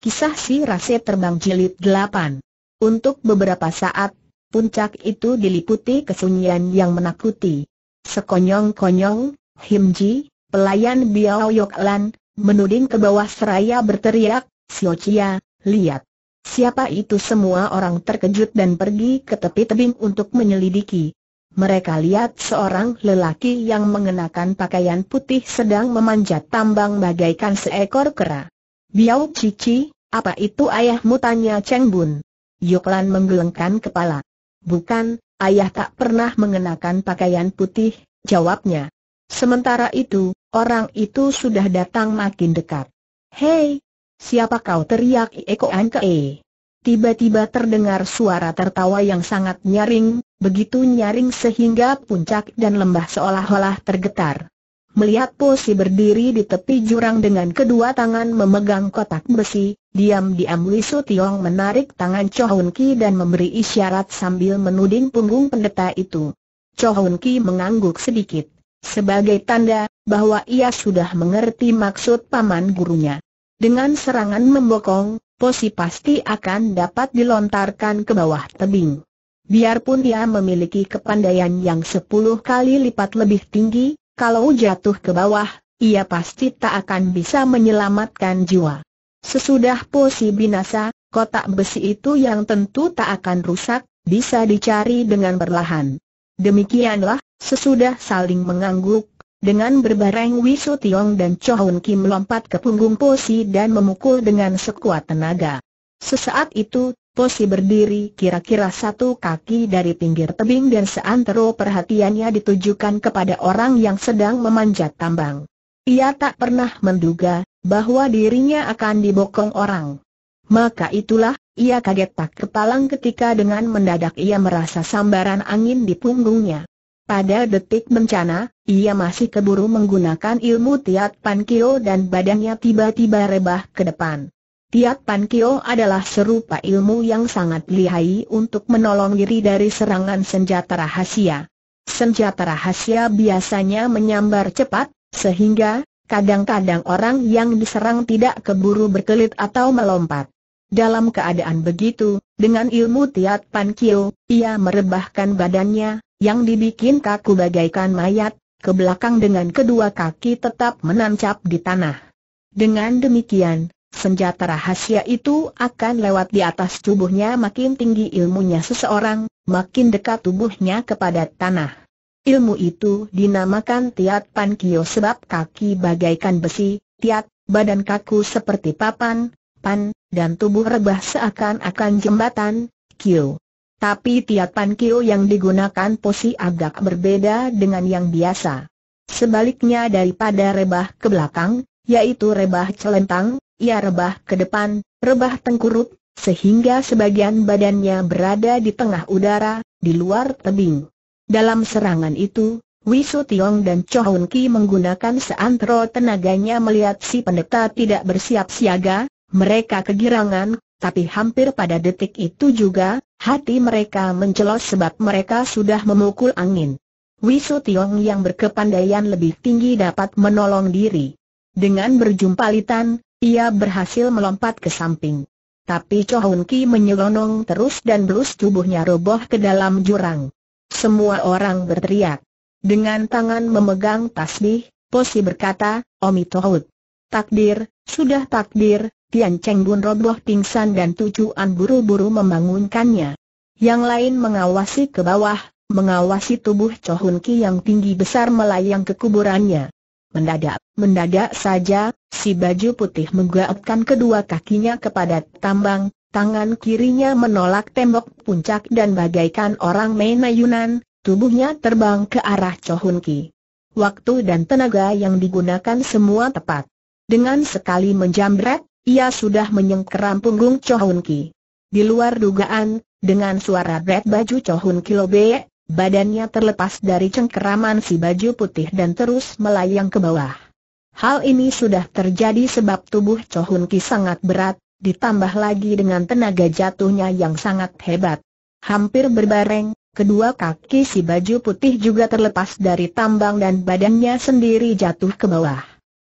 Kisah si Rase Terbang Jilid 8 Untuk beberapa saat, puncak itu diliputi kesunyian yang menakuti. Sekonyong-konyong, Himji, pelayan Biao Yoklan, menuding ke bawah seraya berteriak, Sio Chia, lihat. Siapa itu semua orang terkejut dan pergi ke tepi tebing untuk menyelidiki. Mereka lihat seorang lelaki yang mengenakan pakaian putih sedang memanjat tambang bagaikan seekor kera. Biao Cici, apa itu ayahmu tanya Cheng Bun? Yoklan menggelengkan kepala. Bukan, ayah tak pernah mengenakan pakaian putih, jawabnya. Sementara itu, orang itu sudah datang makin dekat. Hei, siapa kau teriak Eko Anke? E. Tiba-tiba terdengar suara tertawa yang sangat nyaring, begitu nyaring sehingga puncak dan lembah seolah-olah tergetar. Melihat Posi berdiri di tepi jurang dengan kedua tangan memegang kotak besi, diam-diam Lisu Tiong menarik tangan Chohun Ki dan memberi isyarat sambil menuding punggung pendeta itu. Chohun Ki mengangguk sedikit, sebagai tanda bahwa ia sudah mengerti maksud paman gurunya. Dengan serangan membokong, Posi pasti akan dapat dilontarkan ke bawah tebing. Biarpun ia memiliki kepandaian yang sepuluh kali lipat lebih tinggi, kalau jatuh ke bawah, ia pasti tak akan bisa menyelamatkan jiwa. Sesudah Posi binasa, kotak besi itu yang tentu tak akan rusak, bisa dicari dengan perlahan. Demikianlah, sesudah saling mengangguk, dengan berbareng Wisu Tiong dan Chohun Kim melompat ke punggung Posi dan memukul dengan sekuat tenaga. Sesaat itu, Posi berdiri kira-kira satu kaki dari pinggir tebing dan seantero perhatiannya ditujukan kepada orang yang sedang memanjat tambang. Ia tak pernah menduga bahwa dirinya akan dibokong orang. Maka itulah, ia kaget tak kepalang ketika dengan mendadak ia merasa sambaran angin di punggungnya. Pada detik bencana, ia masih keburu menggunakan ilmu Tiat pankio dan badannya tiba-tiba rebah ke depan. Tiat Pan Kio adalah serupa ilmu yang sangat lihai untuk menolong diri dari serangan senjata rahasia. Senjata rahasia biasanya menyambar cepat, sehingga kadang-kadang orang yang diserang tidak keburu berkelit atau melompat. Dalam keadaan begitu, dengan ilmu Tiat Pan Kio, ia merebahkan badannya, yang dibikin kaku bagaikan mayat, ke belakang dengan kedua kaki tetap menancap di tanah. Dengan demikian, Senjata rahasia itu akan lewat di atas tubuhnya makin tinggi ilmunya seseorang, makin dekat tubuhnya kepada tanah. Ilmu itu dinamakan Tiat Pan Kio sebab kaki bagaikan besi, Tiat, badan kaku seperti papan, Pan, dan tubuh rebah seakan-akan jembatan, Kio. Tapi Tiat Pan Kio yang digunakan posisi agak berbeda dengan yang biasa. Sebaliknya daripada rebah ke belakang, yaitu rebah celentang, ia rebah ke depan, rebah tengkurup, sehingga sebagian badannya berada di tengah udara, di luar tebing. Dalam serangan itu, Wisu Tiong dan Chohun Ki menggunakan seantero tenaganya melihat si pendeta tidak bersiap siaga, mereka kegirangan, tapi hampir pada detik itu juga, hati mereka mencelos sebab mereka sudah memukul angin. Wisu Tiong yang berkepandaian lebih tinggi dapat menolong diri. Dengan berjumpa litan, ia berhasil melompat ke samping. Tapi Chohun Ki menyelonong terus dan belus tubuhnya roboh ke dalam jurang. Semua orang berteriak. Dengan tangan memegang tasbih, Posi berkata, Omi Tohut. Takdir, sudah takdir, Tian Cheng Bun roboh pingsan dan tujuan buru-buru membangunkannya. Yang lain mengawasi ke bawah, mengawasi tubuh Chohun Ki yang tinggi besar melayang ke kuburannya. Mendadak, mendadak saja, si baju putih menggaapkan kedua kakinya kepada tambang, tangan kirinya menolak tembok puncak dan bagaikan orang main ayunan, tubuhnya terbang ke arah Chohun Ki. Waktu dan tenaga yang digunakan semua tepat. Dengan sekali menjambret, ia sudah menyengkeram punggung Chohun Ki. Di luar dugaan, dengan suara red baju Chohun Ki Lobe, Badannya terlepas dari cengkeraman si baju putih dan terus melayang ke bawah. Hal ini sudah terjadi sebab tubuh Cho Hun Ki sangat berat, ditambah lagi dengan tenaga jatuhnya yang sangat hebat. Hampir berbareng, kedua kaki si baju putih juga terlepas dari tambang dan badannya sendiri jatuh ke bawah.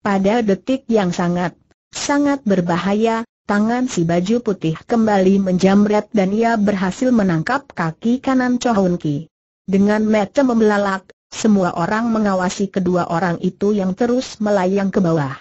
Pada detik yang sangat, sangat berbahaya, Tangan si baju putih kembali menjamret dan ia berhasil menangkap kaki kanan Chohun Ki. Dengan mata membelalak, semua orang mengawasi kedua orang itu yang terus melayang ke bawah.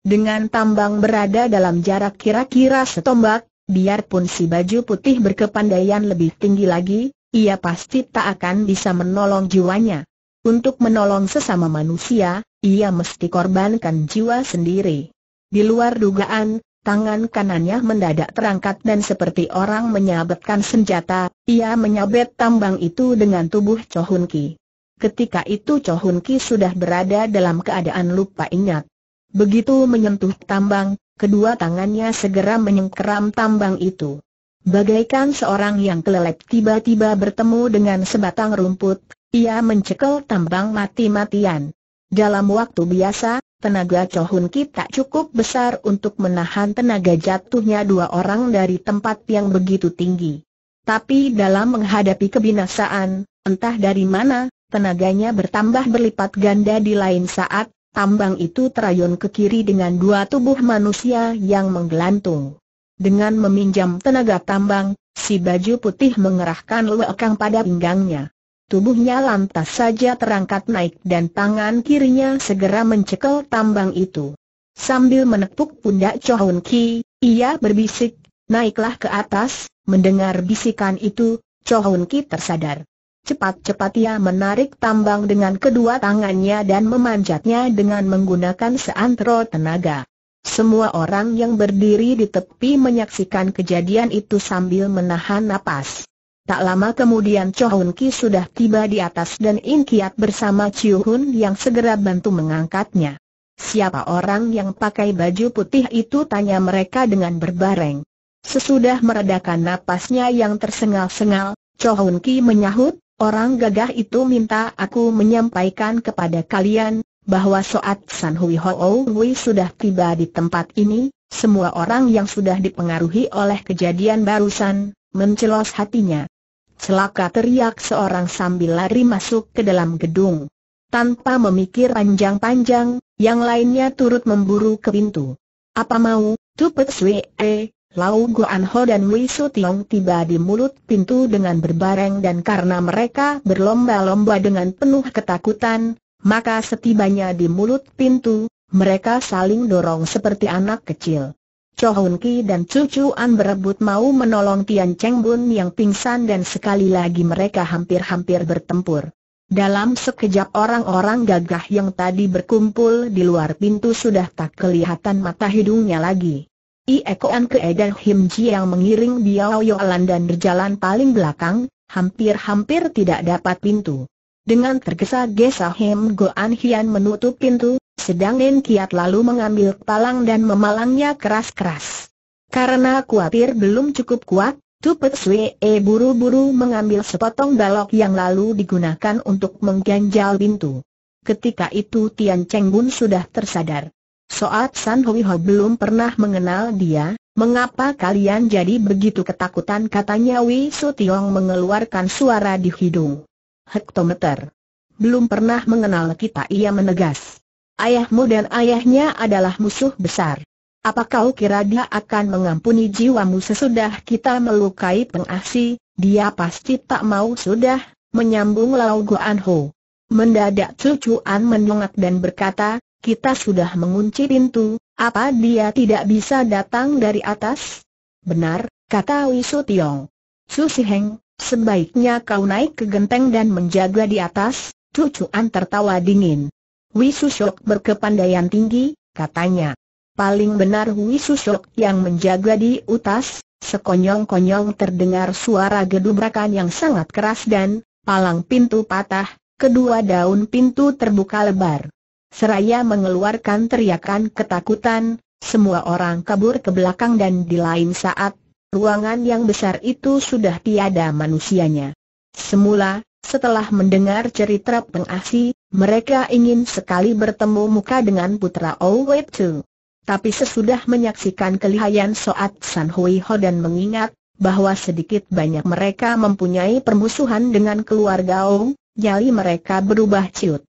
Dengan tambang berada dalam jarak kira-kira setombak, biarpun si baju putih berkepandaian lebih tinggi lagi, ia pasti tak akan bisa menolong jiwanya. Untuk menolong sesama manusia, ia mesti korbankan jiwa sendiri. Di luar dugaan, Tangan kanannya mendadak terangkat dan seperti orang menyabetkan senjata, ia menyabet tambang itu dengan tubuh Chohun Ki. Ketika itu Chohun Ki sudah berada dalam keadaan lupa ingat. Begitu menyentuh tambang, kedua tangannya segera menyengkeram tambang itu. Bagaikan seorang yang kelelep tiba-tiba bertemu dengan sebatang rumput, ia mencekel tambang mati-matian. Dalam waktu biasa, tenaga cohun kita cukup besar untuk menahan tenaga jatuhnya dua orang dari tempat yang begitu tinggi. Tapi dalam menghadapi kebinasaan, entah dari mana, tenaganya bertambah berlipat ganda di lain saat, tambang itu terayun ke kiri dengan dua tubuh manusia yang menggelantung. Dengan meminjam tenaga tambang, si baju putih mengerahkan lekang pada pinggangnya. Tubuhnya lantas saja terangkat naik dan tangan kirinya segera mencekel tambang itu. Sambil menepuk pundak Cho Hun Ki, ia berbisik, naiklah ke atas, mendengar bisikan itu, Cho Hun Ki tersadar. Cepat-cepat ia menarik tambang dengan kedua tangannya dan memanjatnya dengan menggunakan seantero tenaga. Semua orang yang berdiri di tepi menyaksikan kejadian itu sambil menahan napas. Tak lama kemudian Cho Ki sudah tiba di atas dan In Kiat bersama Chiu Hun yang segera bantu mengangkatnya. Siapa orang yang pakai baju putih itu tanya mereka dengan berbareng. Sesudah meredakan napasnya yang tersengal-sengal, Cho Ki menyahut, orang gagah itu minta aku menyampaikan kepada kalian, bahwa Soat San Hui Ho Hui sudah tiba di tempat ini, semua orang yang sudah dipengaruhi oleh kejadian barusan, mencelos hatinya. Celaka teriak seorang sambil lari masuk ke dalam gedung. Tanpa memikir panjang-panjang, yang lainnya turut memburu ke pintu. Apa mau, Tupet Sui E, Lau Guan Ho dan Wei Su Tiong tiba di mulut pintu dengan berbareng dan karena mereka berlomba-lomba dengan penuh ketakutan, maka setibanya di mulut pintu, mereka saling dorong seperti anak kecil. Chohun Ki dan cucu An berebut mau menolong Tian Cheng Bun yang pingsan dan sekali lagi mereka hampir-hampir bertempur. Dalam sekejap orang-orang gagah yang tadi berkumpul di luar pintu sudah tak kelihatan mata hidungnya lagi. An ke dan Him Ji yang mengiring Biao Yolan dan berjalan paling belakang, hampir-hampir tidak dapat pintu. Dengan tergesa-gesa Him Goan Hian menutup pintu, sedang Nen Kiat lalu mengambil palang dan memalangnya keras-keras. Karena kuatir belum cukup kuat, Tupet Swee e buru-buru mengambil sepotong balok yang lalu digunakan untuk mengganjal pintu. Ketika itu Tian Cheng Bun sudah tersadar. Soat San Hui Ho belum pernah mengenal dia, mengapa kalian jadi begitu ketakutan katanya Wei Su Tiong mengeluarkan suara di hidung. Hektometer. Belum pernah mengenal kita ia menegas. Ayahmu dan ayahnya adalah musuh besar. Apa kau kira dia akan mengampuni jiwamu sesudah kita melukai pengasi? Dia pasti tak mau sudah, menyambung Lao Guan Ho. Mendadak cucuan menungak dan berkata, kita sudah mengunci pintu, apa dia tidak bisa datang dari atas? Benar, kata Wisu Tiong. Susi Heng, sebaiknya kau naik ke genteng dan menjaga di atas, cucuan tertawa dingin. Wisushok berkepandaian tinggi, katanya. Paling benar Wisushok yang menjaga di utas, sekonyong-konyong terdengar suara gedubrakan yang sangat keras dan, palang pintu patah, kedua daun pintu terbuka lebar. Seraya mengeluarkan teriakan ketakutan, semua orang kabur ke belakang dan di lain saat, ruangan yang besar itu sudah tiada manusianya. Semula, setelah mendengar cerita pengasi, mereka ingin sekali bertemu muka dengan putra Owe Tu. Tapi sesudah menyaksikan kelihayan Soat San Hui Ho dan mengingat bahwa sedikit banyak mereka mempunyai permusuhan dengan keluarga Ong, nyali mereka berubah ciut.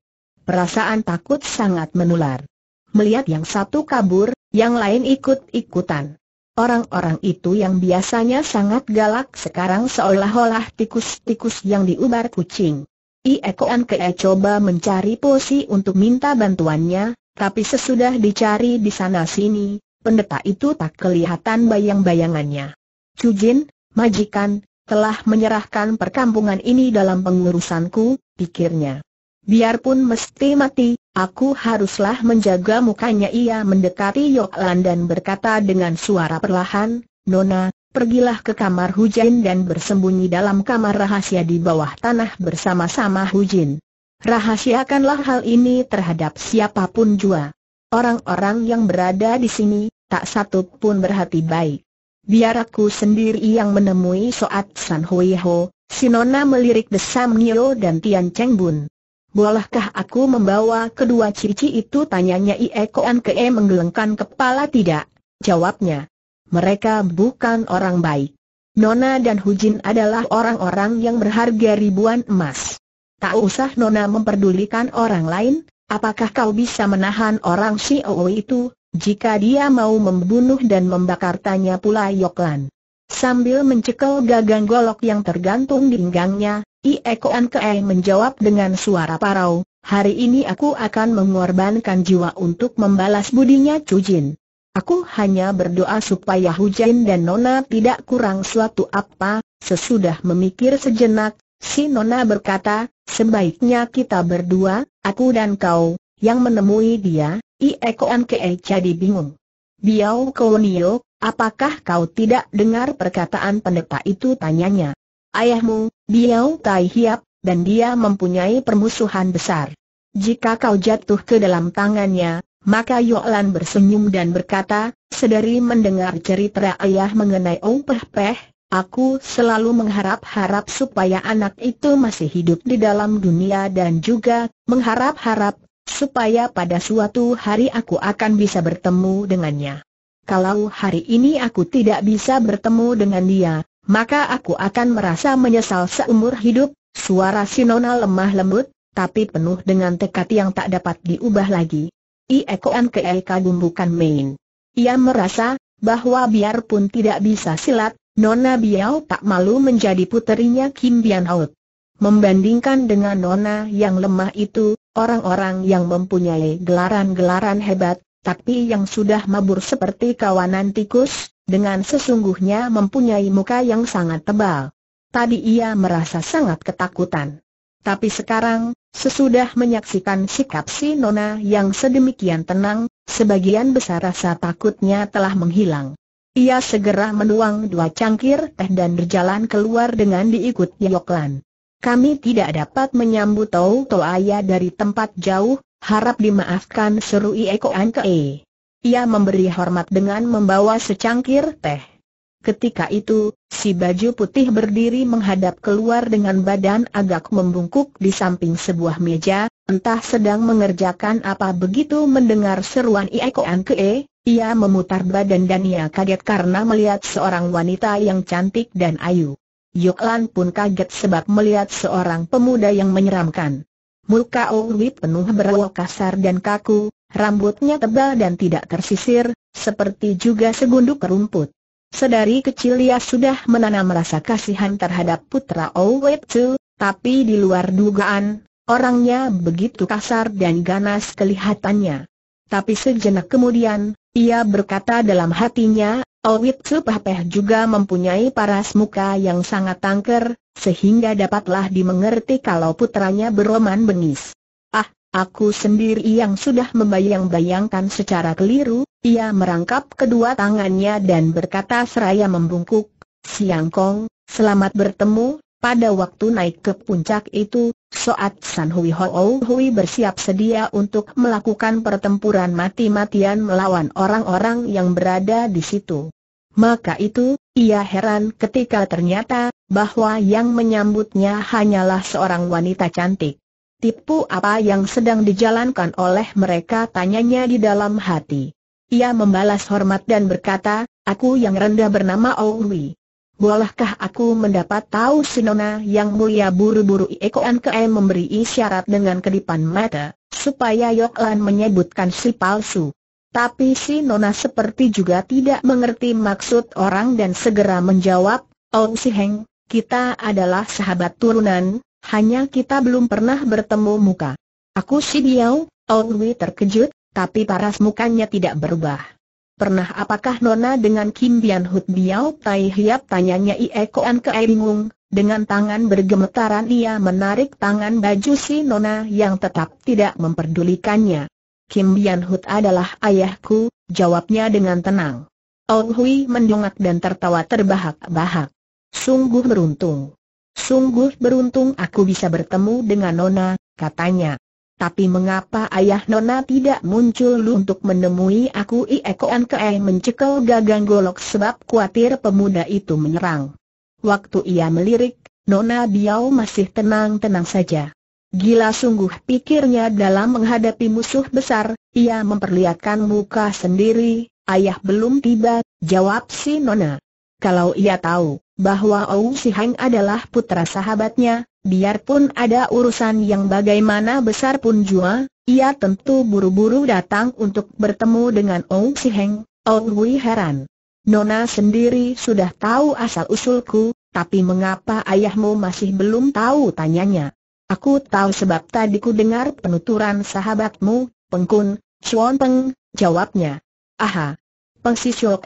Perasaan takut sangat menular. Melihat yang satu kabur, yang lain ikut-ikutan. Orang-orang itu yang biasanya sangat galak sekarang seolah-olah tikus-tikus yang diubar kucing. Iekoan Kee coba mencari posi untuk minta bantuannya, tapi sesudah dicari di sana-sini, pendeta itu tak kelihatan bayang-bayangannya. Cujin, majikan, telah menyerahkan perkampungan ini dalam pengurusanku, pikirnya. Biarpun mesti mati, Aku haruslah menjaga mukanya ia mendekati Yoklan dan berkata dengan suara perlahan, Nona, pergilah ke kamar Hujin dan bersembunyi dalam kamar rahasia di bawah tanah bersama-sama Hujin. Rahasiakanlah hal ini terhadap siapapun jua. Orang-orang yang berada di sini, tak satu pun berhati baik. Biar aku sendiri yang menemui Soat San Hui Ho, Sinona melirik Desam Nio dan Tian Cheng Bun. Bolehkah aku membawa kedua cici itu? Tanyanya Ie Koan Ke menggelengkan kepala tidak. Jawabnya. Mereka bukan orang baik. Nona dan Hujin adalah orang-orang yang berharga ribuan emas. Tak usah Nona memperdulikan orang lain, apakah kau bisa menahan orang si Oo itu, jika dia mau membunuh dan membakar tanya pula Yoklan. Sambil mencekel gagang golok yang tergantung di pinggangnya, Iekoan Ankei menjawab dengan suara parau, hari ini aku akan mengorbankan jiwa untuk membalas budinya Jin. Aku hanya berdoa supaya Hu Jin dan Nona tidak kurang suatu apa, sesudah memikir sejenak, si Nona berkata, sebaiknya kita berdua, aku dan kau, yang menemui dia, Iekoan Ankei jadi bingung. Biao Kounio, apakah kau tidak dengar perkataan pendeta itu tanyanya? Ayahmu, Biao Tai Hiap, dan dia mempunyai permusuhan besar. Jika kau jatuh ke dalam tangannya, maka Yolan bersenyum dan berkata, sedari mendengar cerita ayah mengenai Ong Peh Peh, aku selalu mengharap-harap supaya anak itu masih hidup di dalam dunia dan juga mengharap-harap supaya pada suatu hari aku akan bisa bertemu dengannya. Kalau hari ini aku tidak bisa bertemu dengan dia, maka aku akan merasa menyesal seumur hidup, suara si nona lemah lembut, tapi penuh dengan tekad yang tak dapat diubah lagi. Iekoan ke kagum bukan main. Ia merasa, bahwa biarpun tidak bisa silat, Nona Biao tak malu menjadi puterinya Kim Bian Hout. Membandingkan dengan Nona yang lemah itu, orang-orang yang mempunyai gelaran-gelaran hebat, tapi yang sudah mabur seperti kawanan tikus, dengan sesungguhnya mempunyai muka yang sangat tebal. Tadi ia merasa sangat ketakutan. Tapi sekarang, sesudah menyaksikan sikap si Nona yang sedemikian tenang, sebagian besar rasa takutnya telah menghilang. Ia segera menuang dua cangkir teh dan berjalan keluar dengan diikut Yoklan. Kami tidak dapat menyambut Tau Toaya dari tempat jauh, harap dimaafkan seru Iekoan -e. Ia memberi hormat dengan membawa secangkir teh. Ketika itu, si baju putih berdiri menghadap keluar dengan badan agak membungkuk di samping sebuah meja, entah sedang mengerjakan apa begitu mendengar seruan Ieko e, ia memutar badan dan ia kaget karena melihat seorang wanita yang cantik dan ayu. Yoklan pun kaget sebab melihat seorang pemuda yang menyeramkan. Muka Owi penuh berwok kasar dan kaku, Rambutnya tebal dan tidak tersisir, seperti juga segunduk rumput. Sedari kecil ia sudah menanam rasa kasihan terhadap putra Owet Tzu, tapi di luar dugaan, orangnya begitu kasar dan ganas kelihatannya. Tapi sejenak kemudian, ia berkata dalam hatinya, Owet Tzu Pahpeh juga mempunyai paras muka yang sangat tangker, sehingga dapatlah dimengerti kalau putranya beroman bengis. Ah, Aku sendiri yang sudah membayang-bayangkan secara keliru, ia merangkap kedua tangannya dan berkata seraya membungkuk, Siang Kong, selamat bertemu, pada waktu naik ke puncak itu, Soat San Hui Ho Hui bersiap sedia untuk melakukan pertempuran mati-matian melawan orang-orang yang berada di situ. Maka itu, ia heran ketika ternyata, bahwa yang menyambutnya hanyalah seorang wanita cantik. Tipu apa yang sedang dijalankan oleh mereka tanyanya di dalam hati. Ia membalas hormat dan berkata, aku yang rendah bernama Owi. Bolehkah aku mendapat tahu Sinona yang mulia buru-buru Eko Anke memberi isyarat dengan kedipan mata, supaya Yoklan menyebutkan si palsu. Tapi si Nona seperti juga tidak mengerti maksud orang dan segera menjawab, Oh si Heng, kita adalah sahabat turunan, hanya kita belum pernah bertemu muka. Aku si Biao, Owi terkejut, tapi paras mukanya tidak berubah. Pernah apakah Nona dengan Kim Bian Hut Biao Tai Hiap tanyanya Ie Koan Ke bingung, dengan tangan bergemetaran ia menarik tangan baju si Nona yang tetap tidak memperdulikannya. Kim Bian Hut adalah ayahku, jawabnya dengan tenang. Ong Hui mendongak dan tertawa terbahak-bahak. Sungguh beruntung. Sungguh beruntung aku bisa bertemu dengan Nona, katanya. Tapi mengapa ayah Nona tidak muncul untuk menemui aku Iekoan Kee mencekal gagang golok sebab khawatir pemuda itu menyerang. Waktu ia melirik, Nona Biao masih tenang-tenang saja. Gila sungguh pikirnya dalam menghadapi musuh besar, ia memperlihatkan muka sendiri, ayah belum tiba, jawab si Nona. Kalau ia tahu, bahwa Ou Si Hang adalah putra sahabatnya, biarpun ada urusan yang bagaimana besar pun jua, ia tentu buru-buru datang untuk bertemu dengan Ou Si Heng, Ou Wei heran. Nona sendiri sudah tahu asal-usulku, tapi mengapa ayahmu masih belum tahu tanyanya. Aku tahu sebab tadi ku dengar penuturan sahabatmu, Pengkun, Chuan Peng, jawabnya. Aha, Peng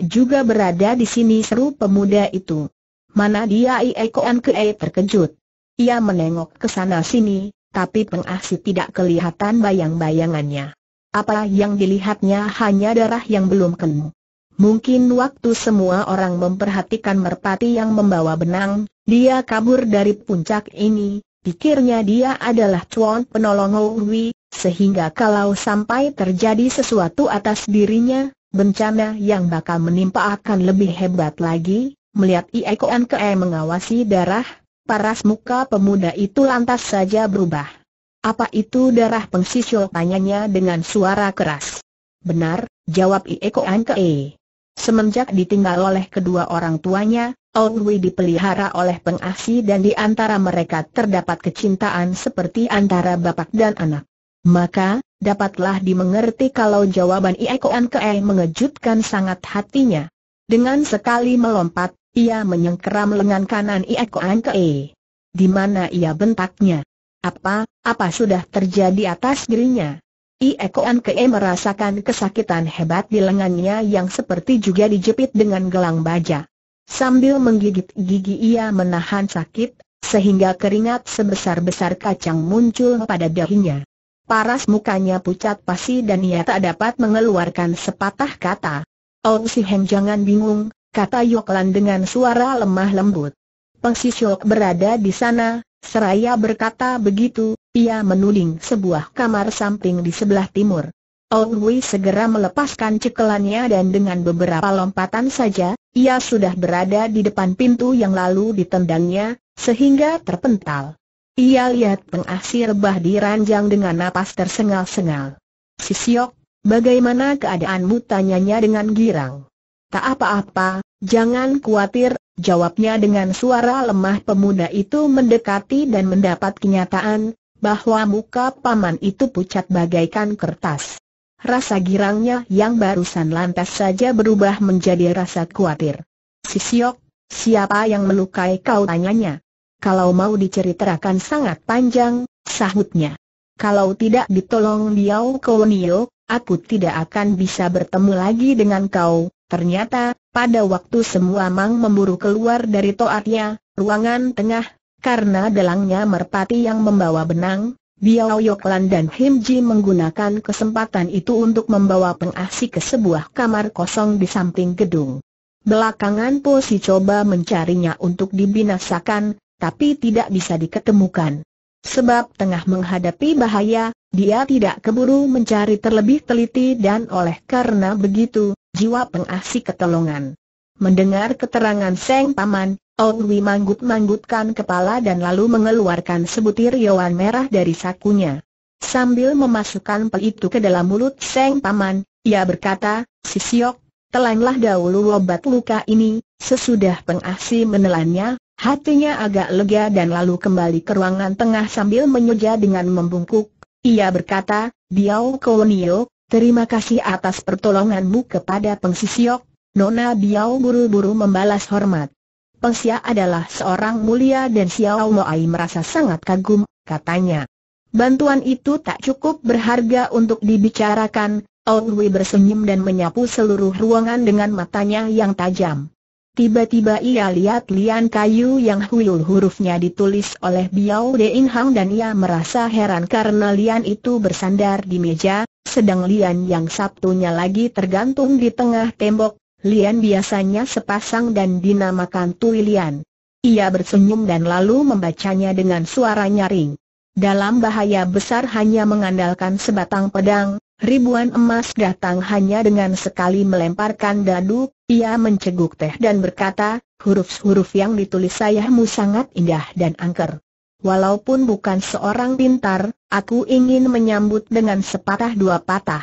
juga berada di sini seru pemuda itu. Mana dia Iekoan Kee terkejut. Ia menengok ke sana sini, tapi pengasi ah tidak kelihatan bayang-bayangannya. Apa yang dilihatnya hanya darah yang belum kenu. Mungkin waktu semua orang memperhatikan merpati yang membawa benang, dia kabur dari puncak ini, pikirnya dia adalah cuan penolong Hui, sehingga kalau sampai terjadi sesuatu atas dirinya, bencana yang bakal menimpa akan lebih hebat lagi, Melihat Iekoan Kee mengawasi darah, paras muka pemuda itu lantas saja berubah. Apa itu darah pengsisyo tanyanya dengan suara keras. Benar, jawab Iekoan Kee. Semenjak ditinggal oleh kedua orang tuanya, Ongwi dipelihara oleh pengasih dan di antara mereka terdapat kecintaan seperti antara bapak dan anak. Maka, dapatlah dimengerti kalau jawaban Iekoan Kee mengejutkan sangat hatinya. Dengan sekali melompat, ia menyengkeram lengan kanan Ieko Angkei. Di mana ia bentaknya? Apa, apa sudah terjadi atas dirinya? Ieko Angkei merasakan kesakitan hebat di lengannya yang seperti juga dijepit dengan gelang baja. Sambil menggigit gigi ia menahan sakit, sehingga keringat sebesar-besar kacang muncul pada dahinya. Paras mukanya pucat pasi dan ia tak dapat mengeluarkan sepatah kata. Oh si Heng jangan bingung, kata Yoklan dengan suara lemah lembut. Peng Sisyok berada di sana, seraya berkata begitu, ia menuding sebuah kamar samping di sebelah timur. Owi segera melepaskan cekelannya dan dengan beberapa lompatan saja, ia sudah berada di depan pintu yang lalu ditendangnya, sehingga terpental. Ia lihat pengasir ah di ranjang dengan napas tersengal-sengal. Sisyok, bagaimana keadaanmu tanyanya dengan girang. Tak apa-apa, jangan khawatir, jawabnya dengan suara lemah pemuda itu mendekati dan mendapat kenyataan, bahwa muka paman itu pucat bagaikan kertas. Rasa girangnya yang barusan lantas saja berubah menjadi rasa khawatir. Sisiok, siapa yang melukai kau tanyanya? Kalau mau diceritakan sangat panjang, sahutnya. Kalau tidak ditolong Biao Kowonio, aku tidak akan bisa bertemu lagi dengan kau, Ternyata, pada waktu semua Mang memburu keluar dari toatnya, ruangan tengah, karena dalangnya merpati yang membawa benang, Biao Yoklan dan Him Ji menggunakan kesempatan itu untuk membawa pengasi ke sebuah kamar kosong di samping gedung. Belakangan Po Si coba mencarinya untuk dibinasakan, tapi tidak bisa diketemukan. Sebab tengah menghadapi bahaya, dia tidak keburu mencari terlebih teliti dan oleh karena begitu, jiwa pengasih ketolongan. Mendengar keterangan Seng Paman, Ong Wi manggut-manggutkan kepala dan lalu mengeluarkan sebutir yoan merah dari sakunya. Sambil memasukkan pel itu ke dalam mulut Seng Paman, ia berkata, Sisiok, telanglah dahulu obat luka ini, sesudah pengasih menelannya, hatinya agak lega dan lalu kembali ke ruangan tengah sambil menyeja dengan membungkuk. Ia berkata, Biao Nio. Terima kasih atas pertolonganmu kepada Pengsisiok, Nona Biao buru-buru membalas hormat. Pengsia adalah seorang mulia dan Xiao Moai merasa sangat kagum, katanya. Bantuan itu tak cukup berharga untuk dibicarakan, Ong Wei bersenyum dan menyapu seluruh ruangan dengan matanya yang tajam. Tiba-tiba ia lihat lian kayu yang huyul hurufnya ditulis oleh Biao Dein Hang dan ia merasa heran karena lian itu bersandar di meja, sedang Lian yang Sabtunya lagi tergantung di tengah tembok, Lian biasanya sepasang dan dinamakan Tui Lian. Ia bersenyum dan lalu membacanya dengan suara nyaring. Dalam bahaya besar hanya mengandalkan sebatang pedang, ribuan emas datang hanya dengan sekali melemparkan dadu, ia menceguk teh dan berkata, huruf-huruf yang ditulis sayahmu sangat indah dan angker. Walaupun bukan seorang pintar, aku ingin menyambut dengan sepatah dua patah.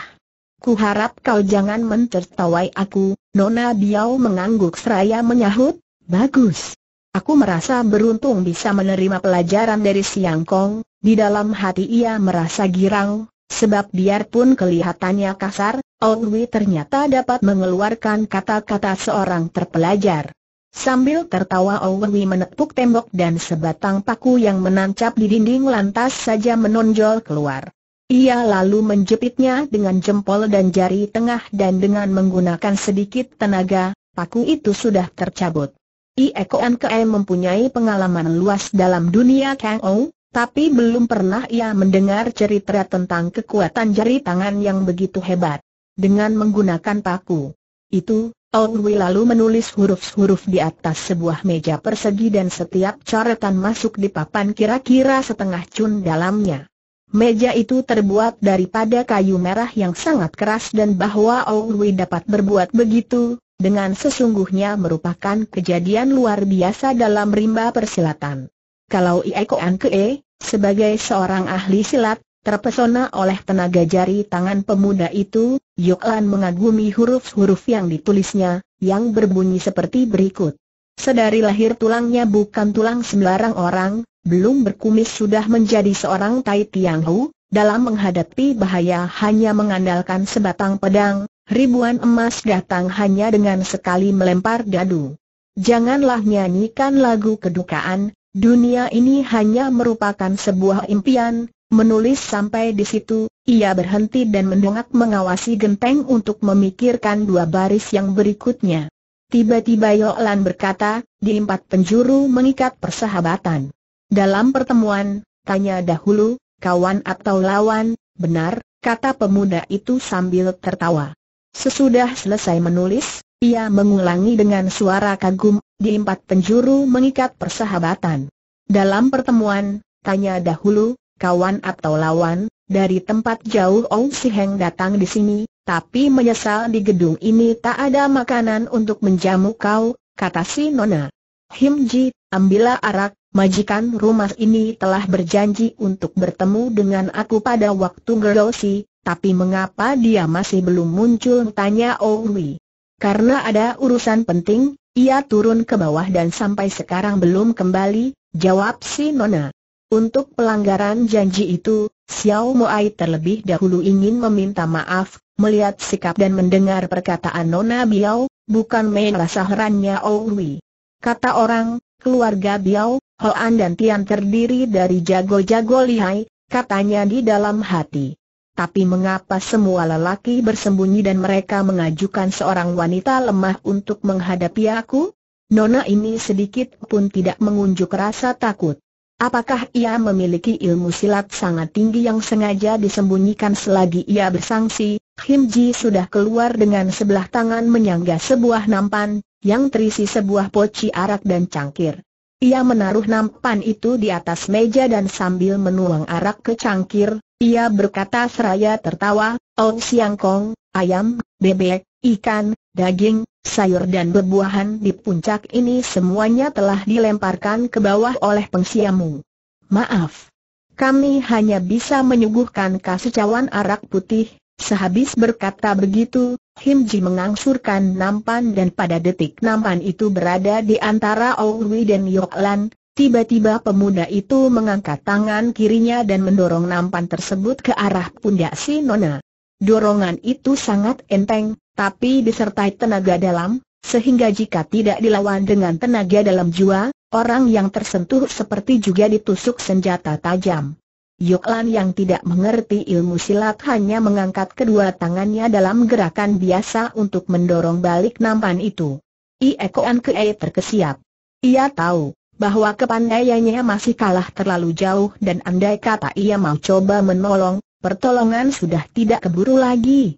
Kuharap kau jangan mencertawai aku, Nona Biao mengangguk seraya menyahut, bagus. Aku merasa beruntung bisa menerima pelajaran dari Siang Kong, di dalam hati ia merasa girang, sebab biarpun kelihatannya kasar, Ong Wei ternyata dapat mengeluarkan kata-kata seorang terpelajar. Sambil tertawa Owi menepuk tembok dan sebatang paku yang menancap di dinding lantas saja menonjol keluar. Ia lalu menjepitnya dengan jempol dan jari tengah dan dengan menggunakan sedikit tenaga, paku itu sudah tercabut. Iekoan Ankei mempunyai pengalaman luas dalam dunia Kang Ou, tapi belum pernah ia mendengar cerita tentang kekuatan jari tangan yang begitu hebat. Dengan menggunakan paku itu, Hui lalu menulis huruf-huruf di atas sebuah meja persegi dan setiap coretan masuk di papan kira-kira setengah cun dalamnya. Meja itu terbuat daripada kayu merah yang sangat keras dan bahwa Hui dapat berbuat begitu, dengan sesungguhnya merupakan kejadian luar biasa dalam rimba persilatan. Kalau iko ankee, sebagai seorang ahli silat, Terpesona oleh tenaga jari tangan pemuda itu, Yuklan mengagumi huruf-huruf yang ditulisnya, yang berbunyi seperti berikut. Sedari lahir tulangnya bukan tulang sembarang orang, belum berkumis sudah menjadi seorang Tai Tiang Hu, dalam menghadapi bahaya hanya mengandalkan sebatang pedang, ribuan emas datang hanya dengan sekali melempar dadu. Janganlah nyanyikan lagu kedukaan, dunia ini hanya merupakan sebuah impian, Menulis sampai di situ, ia berhenti dan mendongak mengawasi genteng untuk memikirkan dua baris yang berikutnya. Tiba-tiba Yolan berkata, di empat penjuru mengikat persahabatan. Dalam pertemuan, tanya dahulu, kawan atau lawan, benar, kata pemuda itu sambil tertawa. Sesudah selesai menulis, ia mengulangi dengan suara kagum, di empat penjuru mengikat persahabatan. Dalam pertemuan, tanya dahulu, kawan atau lawan, dari tempat jauh Ong Si Heng datang di sini, tapi menyesal di gedung ini tak ada makanan untuk menjamu kau, kata si Nona. Him Ji, ambillah arak, majikan rumah ini telah berjanji untuk bertemu dengan aku pada waktu gerosi, tapi mengapa dia masih belum muncul tanya Owi. Karena ada urusan penting, ia turun ke bawah dan sampai sekarang belum kembali, jawab si Nona. Untuk pelanggaran janji itu, Xiao Moai terlebih dahulu ingin meminta maaf, melihat sikap dan mendengar perkataan Nona Biao, bukan main rasa herannya Owi. Kata orang, keluarga Biao, Hoan dan Tian terdiri dari jago-jago lihai, katanya di dalam hati. Tapi mengapa semua lelaki bersembunyi dan mereka mengajukan seorang wanita lemah untuk menghadapi aku? Nona ini sedikit pun tidak mengunjuk rasa takut. Apakah ia memiliki ilmu silat sangat tinggi yang sengaja disembunyikan selagi ia bersangsi? Him Ji sudah keluar dengan sebelah tangan menyangga sebuah nampan, yang terisi sebuah poci arak dan cangkir. Ia menaruh nampan itu di atas meja dan sambil menuang arak ke cangkir, ia berkata seraya tertawa, Oh Siang Kong, ayam, bebek, ikan, daging, sayur dan berbuahan di puncak ini semuanya telah dilemparkan ke bawah oleh pengsiamu. Maaf. Kami hanya bisa menyuguhkan kasih cawan arak putih, sehabis berkata begitu, Ji mengangsurkan nampan dan pada detik nampan itu berada di antara Owi dan Yoklan, tiba-tiba pemuda itu mengangkat tangan kirinya dan mendorong nampan tersebut ke arah pundak si Nona. Dorongan itu sangat enteng, tapi disertai tenaga dalam, sehingga jika tidak dilawan dengan tenaga dalam jua, orang yang tersentuh seperti juga ditusuk senjata tajam. Yoklan yang tidak mengerti ilmu silat hanya mengangkat kedua tangannya dalam gerakan biasa untuk mendorong balik nampan itu. Iekoan Kei terkesiap. Ia tahu bahwa kepandaiannya masih kalah terlalu jauh dan andai kata ia mau coba menolong, pertolongan sudah tidak keburu lagi.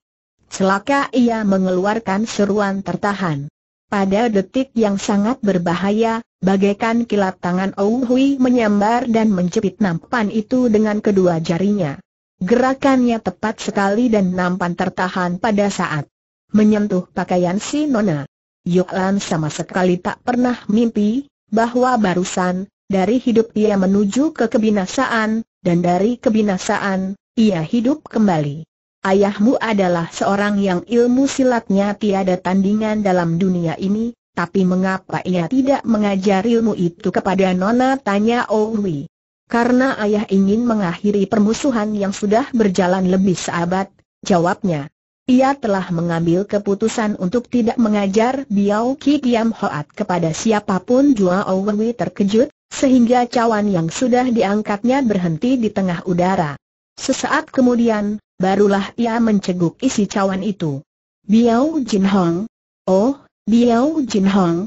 Celaka ia mengeluarkan seruan tertahan. Pada detik yang sangat berbahaya, bagaikan kilat tangan Ou Hui menyambar dan menjepit nampan itu dengan kedua jarinya. Gerakannya tepat sekali dan nampan tertahan pada saat menyentuh pakaian si Nona. Yuk Lan sama sekali tak pernah mimpi, bahwa barusan, dari hidup ia menuju ke kebinasaan, dan dari kebinasaan, ia hidup kembali. Ayahmu adalah seorang yang ilmu silatnya tiada tandingan dalam dunia ini, tapi mengapa ia tidak mengajar ilmu itu kepada Nona? Tanya Owi. Oh Karena ayah ingin mengakhiri permusuhan yang sudah berjalan lebih seabad, jawabnya. Ia telah mengambil keputusan untuk tidak mengajar Biao Ki Kiam Hoat kepada siapapun Jua Owi oh terkejut, sehingga cawan yang sudah diangkatnya berhenti di tengah udara. Sesaat kemudian, barulah ia menceguk isi cawan itu. Biao Jin Hong, oh, Biao Jin Hong,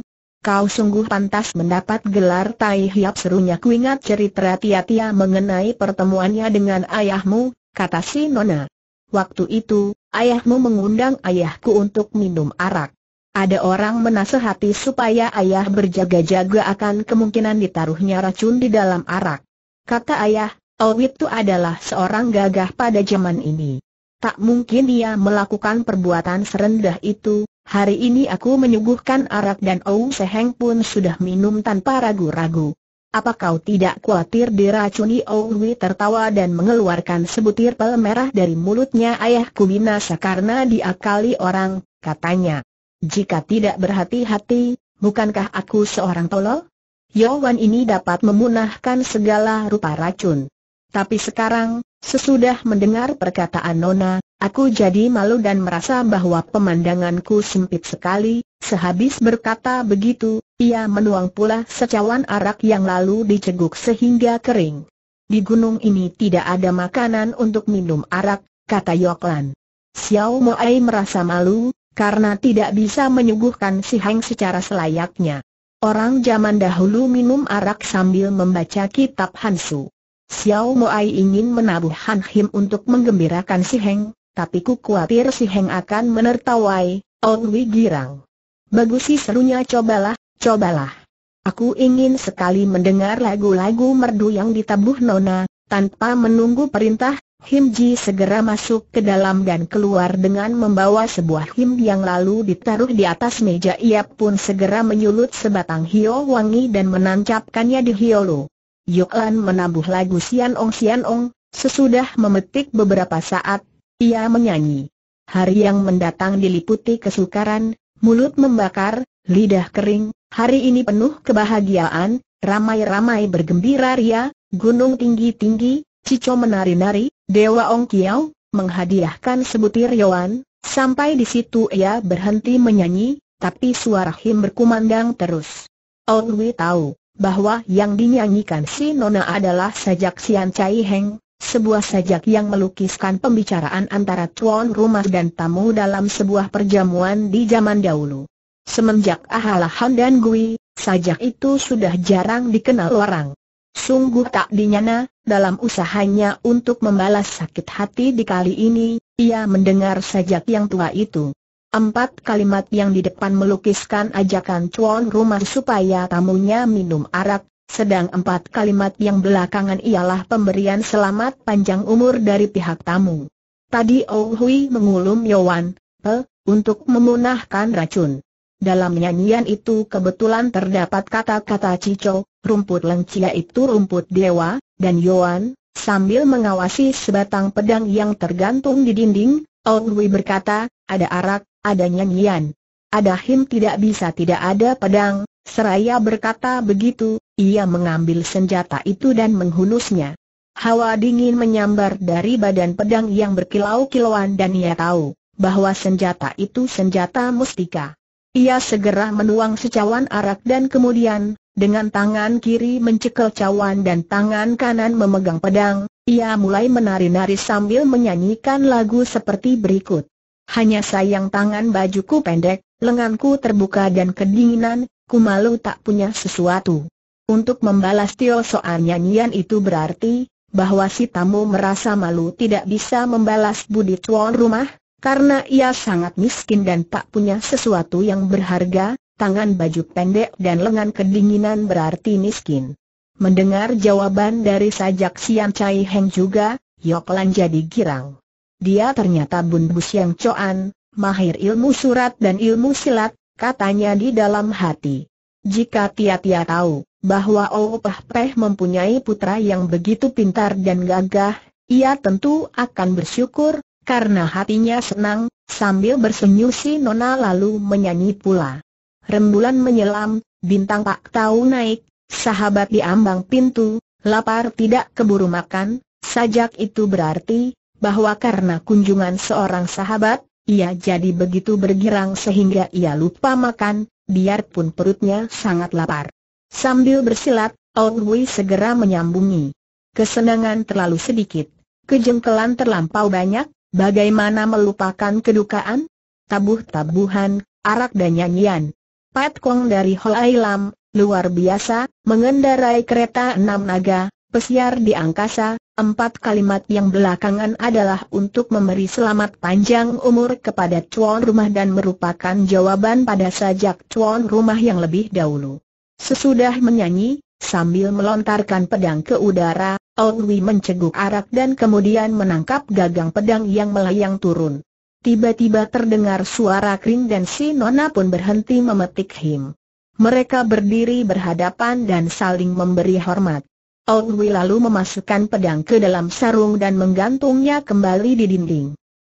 kau sungguh pantas mendapat gelar Tai Hiap serunya kuingat cerita Tia-Tia mengenai pertemuannya dengan ayahmu, kata si Nona. Waktu itu, ayahmu mengundang ayahku untuk minum arak. Ada orang menasehati supaya ayah berjaga-jaga akan kemungkinan ditaruhnya racun di dalam arak. Kata ayah, Owitu adalah seorang gagah pada zaman ini. Tak mungkin dia melakukan perbuatan serendah itu, hari ini aku menyuguhkan arak dan Ou Seheng pun sudah minum tanpa ragu-ragu. Apa kau tidak khawatir diracuni Owi tertawa dan mengeluarkan sebutir pel merah dari mulutnya ayahku binasa karena diakali orang, katanya. Jika tidak berhati-hati, bukankah aku seorang tolol? Yowan ini dapat memunahkan segala rupa racun. Tapi sekarang, sesudah mendengar perkataan Nona, aku jadi malu dan merasa bahwa pemandanganku sempit sekali. Sehabis berkata begitu, ia menuang pula secawan arak yang lalu diceguk sehingga kering. Di gunung ini tidak ada makanan untuk minum arak, kata Yoklan. Xiao Moai merasa malu, karena tidak bisa menyuguhkan si Hang secara selayaknya. Orang zaman dahulu minum arak sambil membaca kitab Hansu. Xiao Moai ingin menabuh Han Him untuk menggembirakan si Heng, tapi ku khawatir si Heng akan menertawai, Ong Wi girang. Bagus sih serunya cobalah, cobalah. Aku ingin sekali mendengar lagu-lagu merdu yang ditabuh Nona, tanpa menunggu perintah, Him Ji segera masuk ke dalam dan keluar dengan membawa sebuah him yang lalu ditaruh di atas meja. Ia pun segera menyulut sebatang hio wangi dan menancapkannya di hiolo. Yuk Lan menabuh lagu Sian Ong Sian Ong, sesudah memetik beberapa saat, ia menyanyi. Hari yang mendatang diliputi kesukaran, mulut membakar, lidah kering, hari ini penuh kebahagiaan, ramai-ramai bergembira ria, gunung tinggi-tinggi, cico menari-nari, Dewa Ong Kiao, menghadiahkan sebutir yuan. sampai di situ ia berhenti menyanyi, tapi suara Him berkumandang terus. Ong Wei tahu, bahwa yang dinyanyikan si Nona adalah sajak Sian Chai Heng, sebuah sajak yang melukiskan pembicaraan antara tuan rumah dan tamu dalam sebuah perjamuan di zaman dahulu. Semenjak Ahalahan dan Gui, sajak itu sudah jarang dikenal orang. Sungguh tak dinyana, dalam usahanya untuk membalas sakit hati di kali ini, ia mendengar sajak yang tua itu. Empat kalimat yang di depan melukiskan ajakan cuan rumah supaya tamunya minum arak, sedang empat kalimat yang belakangan ialah pemberian selamat panjang umur dari pihak tamu. Tadi Oh Hui mengulum Yowan, Pe, untuk memunahkan racun. Dalam nyanyian itu kebetulan terdapat kata-kata cico, rumput lengcia itu rumput dewa, dan Yowan, sambil mengawasi sebatang pedang yang tergantung di dinding, Oh Hui berkata, ada arak, ada nyanyian. Ada him tidak bisa tidak ada pedang, seraya berkata begitu, ia mengambil senjata itu dan menghunusnya. Hawa dingin menyambar dari badan pedang yang berkilau-kilauan dan ia tahu bahwa senjata itu senjata mustika. Ia segera menuang secawan arak dan kemudian, dengan tangan kiri mencekel cawan dan tangan kanan memegang pedang, ia mulai menari-nari sambil menyanyikan lagu seperti berikut. Hanya sayang tangan bajuku pendek, lenganku terbuka dan kedinginan, ku malu tak punya sesuatu. Untuk membalas Tio soal nyanyian itu berarti, bahwa si tamu merasa malu tidak bisa membalas budi tuan rumah, karena ia sangat miskin dan tak punya sesuatu yang berharga, tangan baju pendek dan lengan kedinginan berarti miskin. Mendengar jawaban dari sajak Sian Cai Heng juga, Yoklan jadi girang. Dia ternyata Bun Busiang Coan, mahir ilmu surat dan ilmu silat, katanya di dalam hati. Jika Tia-Tia tahu bahwa allah oh Peh mempunyai putra yang begitu pintar dan gagah, ia tentu akan bersyukur, karena hatinya senang, sambil bersenyum si Nona lalu menyanyi pula. Rembulan menyelam, bintang tak tahu naik, sahabat diambang pintu, lapar tidak keburu makan, sajak itu berarti, bahwa karena kunjungan seorang sahabat, ia jadi begitu bergirang sehingga ia lupa makan, biarpun perutnya sangat lapar. Sambil bersilat, Ong Wei segera menyambungi. Kesenangan terlalu sedikit, kejengkelan terlampau banyak, bagaimana melupakan kedukaan? Tabuh-tabuhan, arak dan nyanyian. Pat Kong dari Hoa Ilam, luar biasa, mengendarai kereta enam naga, pesiar di angkasa, empat kalimat yang belakangan adalah untuk memberi selamat panjang umur kepada tuan rumah dan merupakan jawaban pada sajak tuan rumah yang lebih dahulu. Sesudah menyanyi, sambil melontarkan pedang ke udara, Olwi menceguk arak dan kemudian menangkap gagang pedang yang melayang turun. Tiba-tiba terdengar suara kring dan si Nona pun berhenti memetik him. Mereka berdiri berhadapan dan saling memberi hormat. Ong Hui lalu memasukkan pedang ke dalam sarung dan menggantungnya kembali di dinding.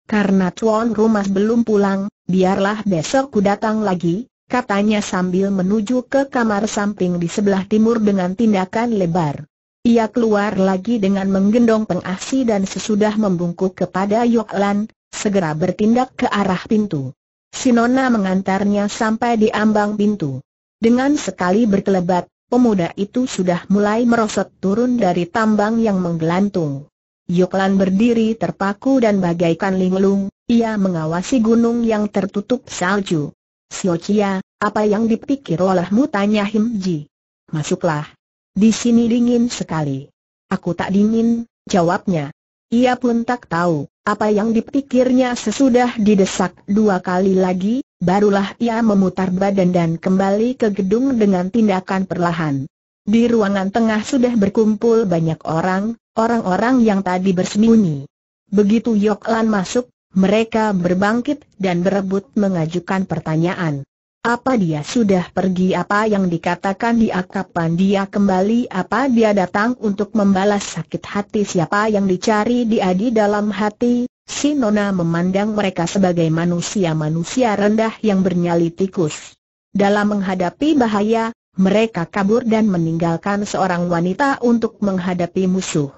Karena tuan rumah belum pulang, biarlah besok ku datang lagi, katanya sambil menuju ke kamar samping di sebelah timur dengan tindakan lebar. Ia keluar lagi dengan menggendong pengasi dan sesudah membungkuk kepada Lan, segera bertindak ke arah pintu. Sinona mengantarnya sampai di ambang pintu. Dengan sekali berkelebat, pemuda itu sudah mulai merosot turun dari tambang yang menggelantung. Yoklan berdiri terpaku dan bagaikan linglung, ia mengawasi gunung yang tertutup salju. Siocia, apa yang dipikir olehmu tanya Himji. Masuklah. Di sini dingin sekali. Aku tak dingin, jawabnya. Ia pun tak tahu, apa yang dipikirnya sesudah didesak dua kali lagi, barulah ia memutar badan dan kembali ke gedung dengan tindakan perlahan. Di ruangan tengah sudah berkumpul banyak orang, orang-orang yang tadi bersembunyi. Begitu Yok Lan masuk, mereka berbangkit dan berebut mengajukan pertanyaan. Apa dia sudah pergi apa yang dikatakan di akapan dia kembali apa dia datang untuk membalas sakit hati siapa yang dicari dia di dalam hati, si Nona memandang mereka sebagai manusia-manusia rendah yang bernyali tikus. Dalam menghadapi bahaya, mereka kabur dan meninggalkan seorang wanita untuk menghadapi musuh.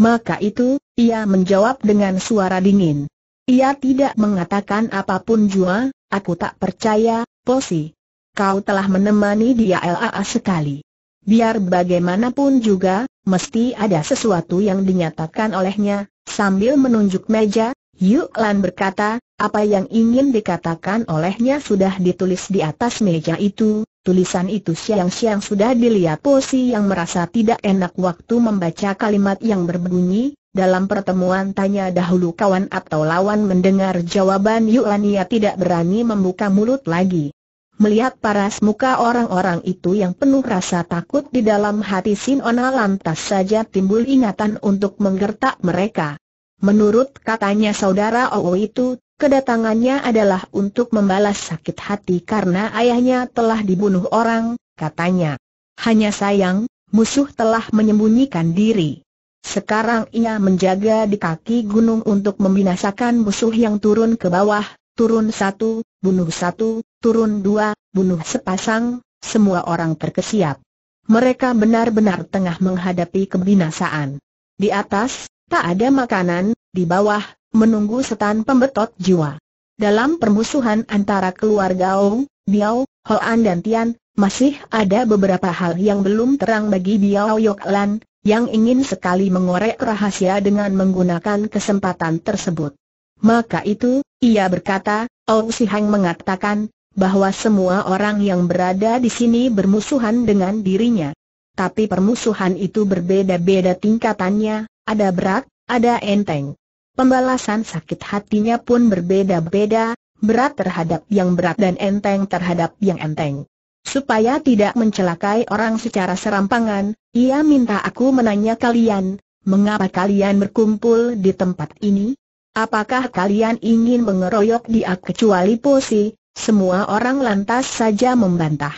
Maka itu, ia menjawab dengan suara dingin. Ia tidak mengatakan apapun jua, aku tak percaya, Posi. Kau telah menemani dia LAA sekali. Biar bagaimanapun juga, mesti ada sesuatu yang dinyatakan olehnya, Sambil menunjuk meja, Yu Lan berkata, apa yang ingin dikatakan olehnya sudah ditulis di atas meja itu, tulisan itu siang-siang sudah dilihat Posi yang merasa tidak enak waktu membaca kalimat yang berbunyi, dalam pertemuan tanya dahulu kawan atau lawan mendengar jawaban Yu Lan ia tidak berani membuka mulut lagi. Melihat paras muka orang-orang itu yang penuh rasa takut di dalam hati Sinona lantas saja timbul ingatan untuk menggertak mereka. Menurut katanya saudara Owo itu, kedatangannya adalah untuk membalas sakit hati karena ayahnya telah dibunuh orang, katanya. Hanya sayang, musuh telah menyembunyikan diri. Sekarang ia menjaga di kaki gunung untuk membinasakan musuh yang turun ke bawah, turun satu, bunuh satu, turun dua, bunuh sepasang, semua orang terkesiap. Mereka benar-benar tengah menghadapi kebinasaan. Di atas, tak ada makanan, di bawah, menunggu setan pembetot jiwa. Dalam permusuhan antara keluarga Ong, Biao, Hoan dan Tian, masih ada beberapa hal yang belum terang bagi Biao Yoklan, yang ingin sekali mengorek rahasia dengan menggunakan kesempatan tersebut. Maka itu, ia berkata, Ong Sihang mengatakan, bahwa semua orang yang berada di sini bermusuhan dengan dirinya. Tapi permusuhan itu berbeda-beda tingkatannya, ada berat, ada enteng. Pembalasan sakit hatinya pun berbeda-beda, berat terhadap yang berat dan enteng terhadap yang enteng. Supaya tidak mencelakai orang secara serampangan, ia minta aku menanya kalian, mengapa kalian berkumpul di tempat ini? Apakah kalian ingin mengeroyok dia kecuali Posi, semua orang lantas saja membantah.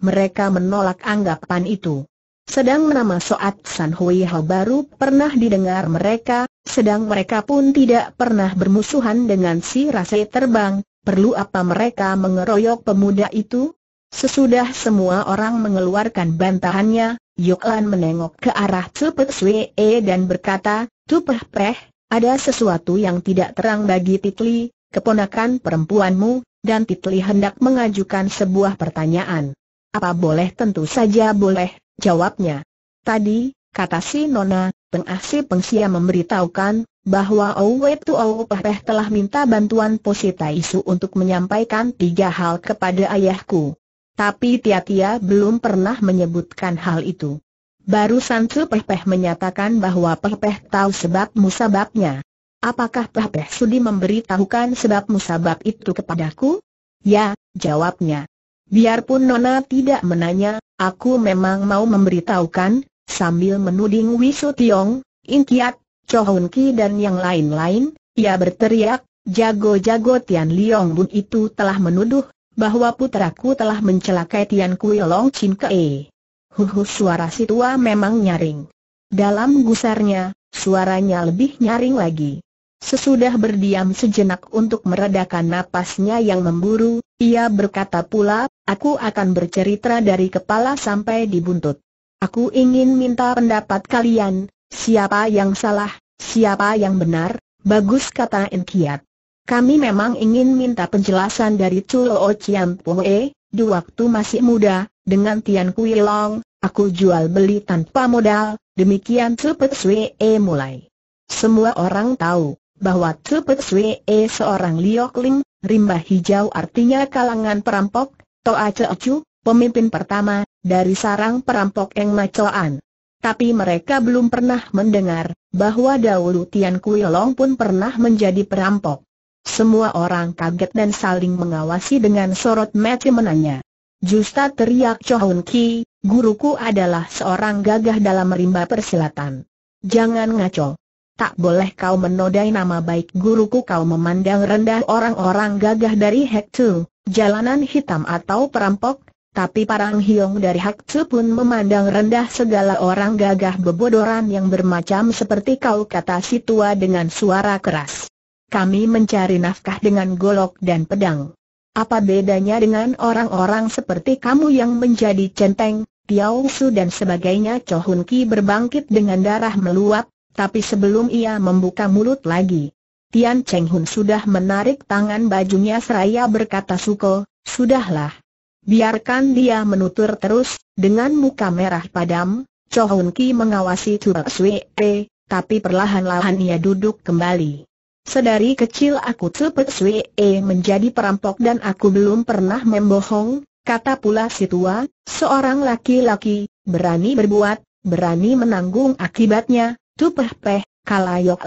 Mereka menolak anggapan itu. Sedang nama Soat San Hui Hao baru pernah didengar mereka, sedang mereka pun tidak pernah bermusuhan dengan si Rase Terbang, perlu apa mereka mengeroyok pemuda itu? Sesudah semua orang mengeluarkan bantahannya, Yuklan menengok ke arah Tupeh Swee e dan berkata, Tupet Peh, ada sesuatu yang tidak terang bagi Titli, keponakan perempuanmu, dan Titli hendak mengajukan sebuah pertanyaan. Apa boleh? Tentu saja boleh, jawabnya. Tadi, kata si Nona, pengasih Pengsia memberitahukan, bahwa Owe Tuo Pehpeh telah minta bantuan Posita Isu untuk menyampaikan tiga hal kepada ayahku. Tapi Tia-Tia belum pernah menyebutkan hal itu. Barusan tu Pehpeh menyatakan bahwa Pehpeh tahu sebab musababnya. Apakah Pahpeh Sudi memberitahukan sebab musabab itu kepadaku? Ya, jawabnya. Biarpun Nona tidak menanya, aku memang mau memberitahukan, sambil menuding Wisu Tiong, Inkiat, Chohun Ki dan yang lain-lain, ia berteriak, jago-jago Tian Liong Bun itu telah menuduh, bahwa putraku telah mencelakai Tian Kui Long Chin Kee. Huhu suara si tua memang nyaring. Dalam gusarnya, suaranya lebih nyaring lagi. Sesudah berdiam sejenak untuk meredakan napasnya yang memburu, ia berkata pula, aku akan bercerita dari kepala sampai di buntut. Aku ingin minta pendapat kalian, siapa yang salah, siapa yang benar, bagus kata Enkiat. Kami memang ingin minta penjelasan dari Chulo Chiam Pue, di waktu masih muda, dengan Tian Kui Long, aku jual beli tanpa modal, demikian Sui E mulai. Semua orang tahu, bahwa Tupet swee eh, seorang Liok Ling, rimba hijau artinya kalangan perampok, Toa Chu, pemimpin pertama, dari sarang perampok Eng Macoan. Tapi mereka belum pernah mendengar, bahwa dahulu Tian Kui Long pun pernah menjadi perampok. Semua orang kaget dan saling mengawasi dengan sorot mata menanya. Justa teriak Chohun Ki, guruku adalah seorang gagah dalam rimba persilatan. Jangan ngaco tak boleh kau menodai nama baik guruku kau memandang rendah orang-orang gagah dari Hek Tu, jalanan hitam atau perampok, tapi Parang Hiong dari Hek Tu pun memandang rendah segala orang gagah bebodoran yang bermacam seperti kau kata si tua dengan suara keras. Kami mencari nafkah dengan golok dan pedang. Apa bedanya dengan orang-orang seperti kamu yang menjadi centeng, Tiao Su dan sebagainya Chohun Ki berbangkit dengan darah meluap, tapi sebelum ia membuka mulut lagi, Tian Cheng Hun sudah menarik tangan bajunya seraya berkata Suko, sudahlah. Biarkan dia menutur terus, dengan muka merah padam, Hun Ki mengawasi Tua Sui Pe, tapi perlahan-lahan ia duduk kembali. Sedari kecil aku Cepet Sui E menjadi perampok dan aku belum pernah membohong, kata pula si tua, seorang laki-laki, berani berbuat, berani menanggung akibatnya, Tupeh Peh,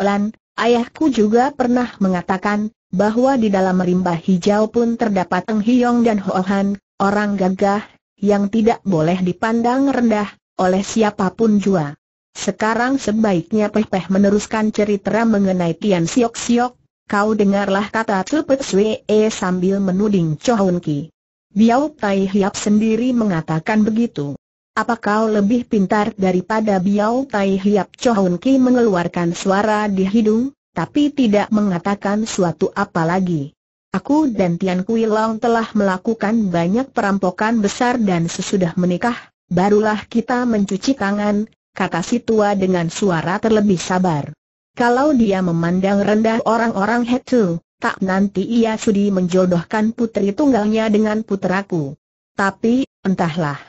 lan, ayahku juga pernah mengatakan, bahwa di dalam rimba hijau pun terdapat Eng Hiong dan Han, orang gagah, yang tidak boleh dipandang rendah, oleh siapapun jua. Sekarang sebaiknya Peh Peh meneruskan cerita mengenai Tian Siok Siok, kau dengarlah kata Tupet Swee e sambil menuding Chohun Ki. Biao Tai Hiap sendiri mengatakan begitu apa kau lebih pintar daripada Biao Tai Hiap Chohun Ki mengeluarkan suara di hidung, tapi tidak mengatakan suatu apa lagi. Aku dan Tian Kui Long telah melakukan banyak perampokan besar dan sesudah menikah, barulah kita mencuci tangan, kata si tua dengan suara terlebih sabar. Kalau dia memandang rendah orang-orang Hetu, tak nanti ia sudi menjodohkan putri tunggalnya dengan puteraku. Tapi, entahlah.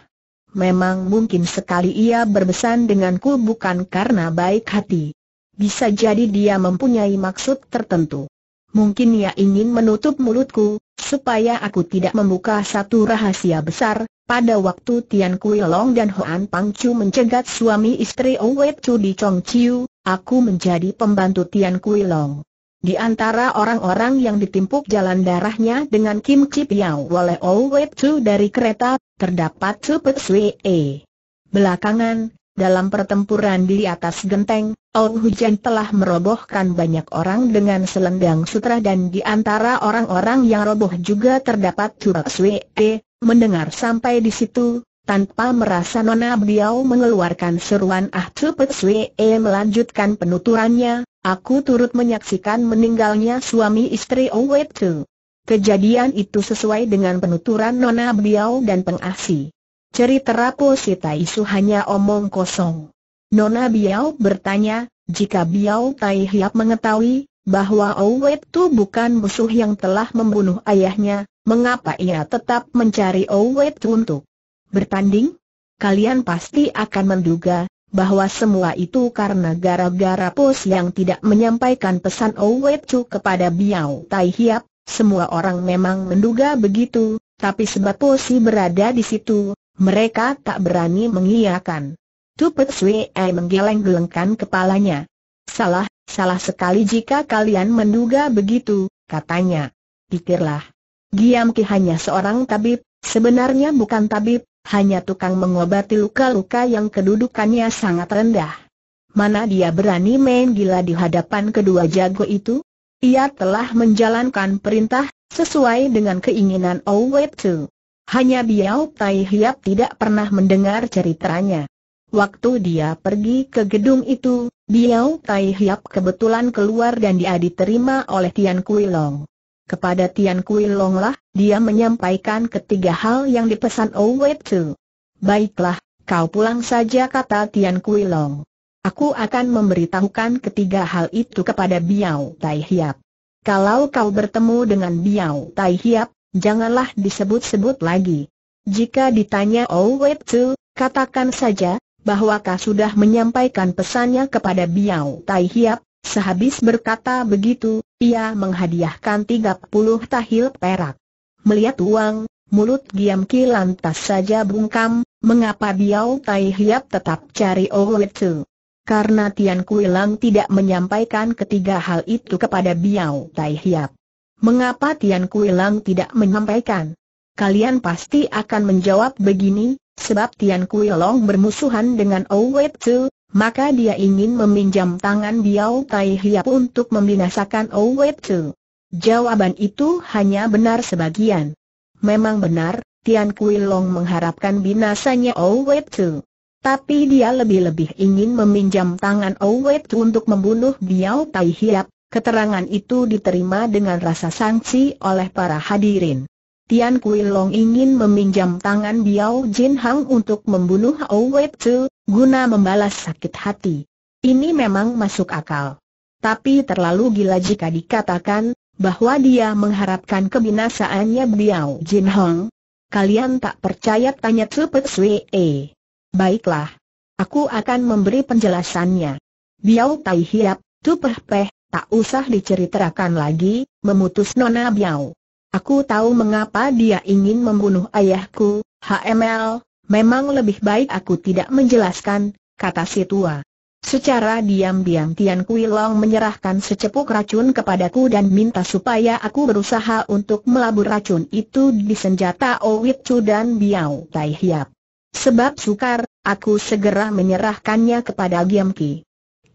Memang mungkin sekali ia berbesan denganku bukan karena baik hati. Bisa jadi dia mempunyai maksud tertentu. Mungkin ia ingin menutup mulutku, supaya aku tidak membuka satu rahasia besar, pada waktu Tian Kui Long dan Hoan Pang Chu mencegat suami istri Owe Chu di Chong Chiu, aku menjadi pembantu Tian Kui Long. Di antara orang-orang yang ditimpuk jalan darahnya dengan Kim Chi Piao oleh Owet Chu dari kereta, terdapat Chu Pek Sui E. Belakangan, dalam pertempuran di atas genteng, Ong Hujan telah merobohkan banyak orang dengan selendang sutra dan di antara orang-orang yang roboh juga terdapat Chu Pek Sui E. Mendengar sampai di situ, tanpa merasa nona beliau mengeluarkan seruan Ah Chu Pek Sui E melanjutkan penuturannya, Aku turut menyaksikan meninggalnya suami istri Owe Tu. Kejadian itu sesuai dengan penuturan Nona Biao dan pengasi. Cerita Rapo Sita Isu hanya omong kosong. Nona Biao bertanya, jika Biao Tai Hiap mengetahui bahwa Owe Tu bukan musuh yang telah membunuh ayahnya, mengapa ia tetap mencari Owe Tu untuk bertanding? Kalian pasti akan menduga bahwa semua itu karena gara-gara pos yang tidak menyampaikan pesan Owe Chu kepada Biao Tai Hiap, semua orang memang menduga begitu, tapi sebab posi berada di situ, mereka tak berani mengiyakan. Tupet Sui Ai menggeleng-gelengkan kepalanya. Salah, salah sekali jika kalian menduga begitu, katanya. Pikirlah. Giam Ki hanya seorang tabib, sebenarnya bukan tabib, hanya tukang mengobati luka-luka yang kedudukannya sangat rendah. Mana dia berani main gila di hadapan kedua jago itu? Ia telah menjalankan perintah, sesuai dengan keinginan Owe Tu. Hanya Biao Tai Hiap tidak pernah mendengar ceritanya. Waktu dia pergi ke gedung itu, Biao Tai Hiap kebetulan keluar dan dia diterima oleh Tian Kui Long. Kepada Tian Kui Long lah, dia menyampaikan ketiga hal yang dipesan Owe Tu. Baiklah, kau pulang saja kata Tian Kui Long. Aku akan memberitahukan ketiga hal itu kepada Biao Tai Hiap. Kalau kau bertemu dengan Biao Tai Hiap, janganlah disebut-sebut lagi. Jika ditanya Owe Tu, katakan saja, bahwa kau sudah menyampaikan pesannya kepada Biao Tai Hiap, Sehabis berkata begitu, ia menghadiahkan 30 tahil perak. Melihat uang, mulut Giam Ki lantas saja bungkam, mengapa Biao Tai Hiap tetap cari Owe Karena Tian Lang tidak menyampaikan ketiga hal itu kepada Biao Tai Hiap. Mengapa Tian Lang tidak menyampaikan? Kalian pasti akan menjawab begini, sebab Tian Kuilong bermusuhan dengan Owe maka dia ingin meminjam tangan Biao Tai Hiap untuk membinasakan Owe Tzu. Jawaban itu hanya benar sebagian. Memang benar, Tian Kui Long mengharapkan binasanya Owe Tzu. Tapi dia lebih-lebih ingin meminjam tangan Owe Tzu untuk membunuh Biao Tai Hiap. Keterangan itu diterima dengan rasa sangsi oleh para hadirin. Tian Kui Long ingin meminjam tangan Biao Jin Hang untuk membunuh Owe Tzu, guna membalas sakit hati. Ini memang masuk akal. Tapi terlalu gila jika dikatakan, bahwa dia mengharapkan kebinasaannya beliau Jin Hong. Kalian tak percaya tanya Tsu Pek Sui E. Baiklah. Aku akan memberi penjelasannya. Biao Tai Hiap, tupeh Peh Peh, tak usah diceritakan lagi, memutus Nona Biao. Aku tahu mengapa dia ingin membunuh ayahku, HML, Memang lebih baik aku tidak menjelaskan, kata si tua. Secara diam-diam Tian Kui Long menyerahkan secepuk racun kepadaku dan minta supaya aku berusaha untuk melabur racun itu di senjata Owit Chu dan Biao Tai Hiap. Sebab sukar, aku segera menyerahkannya kepada Giam Ki.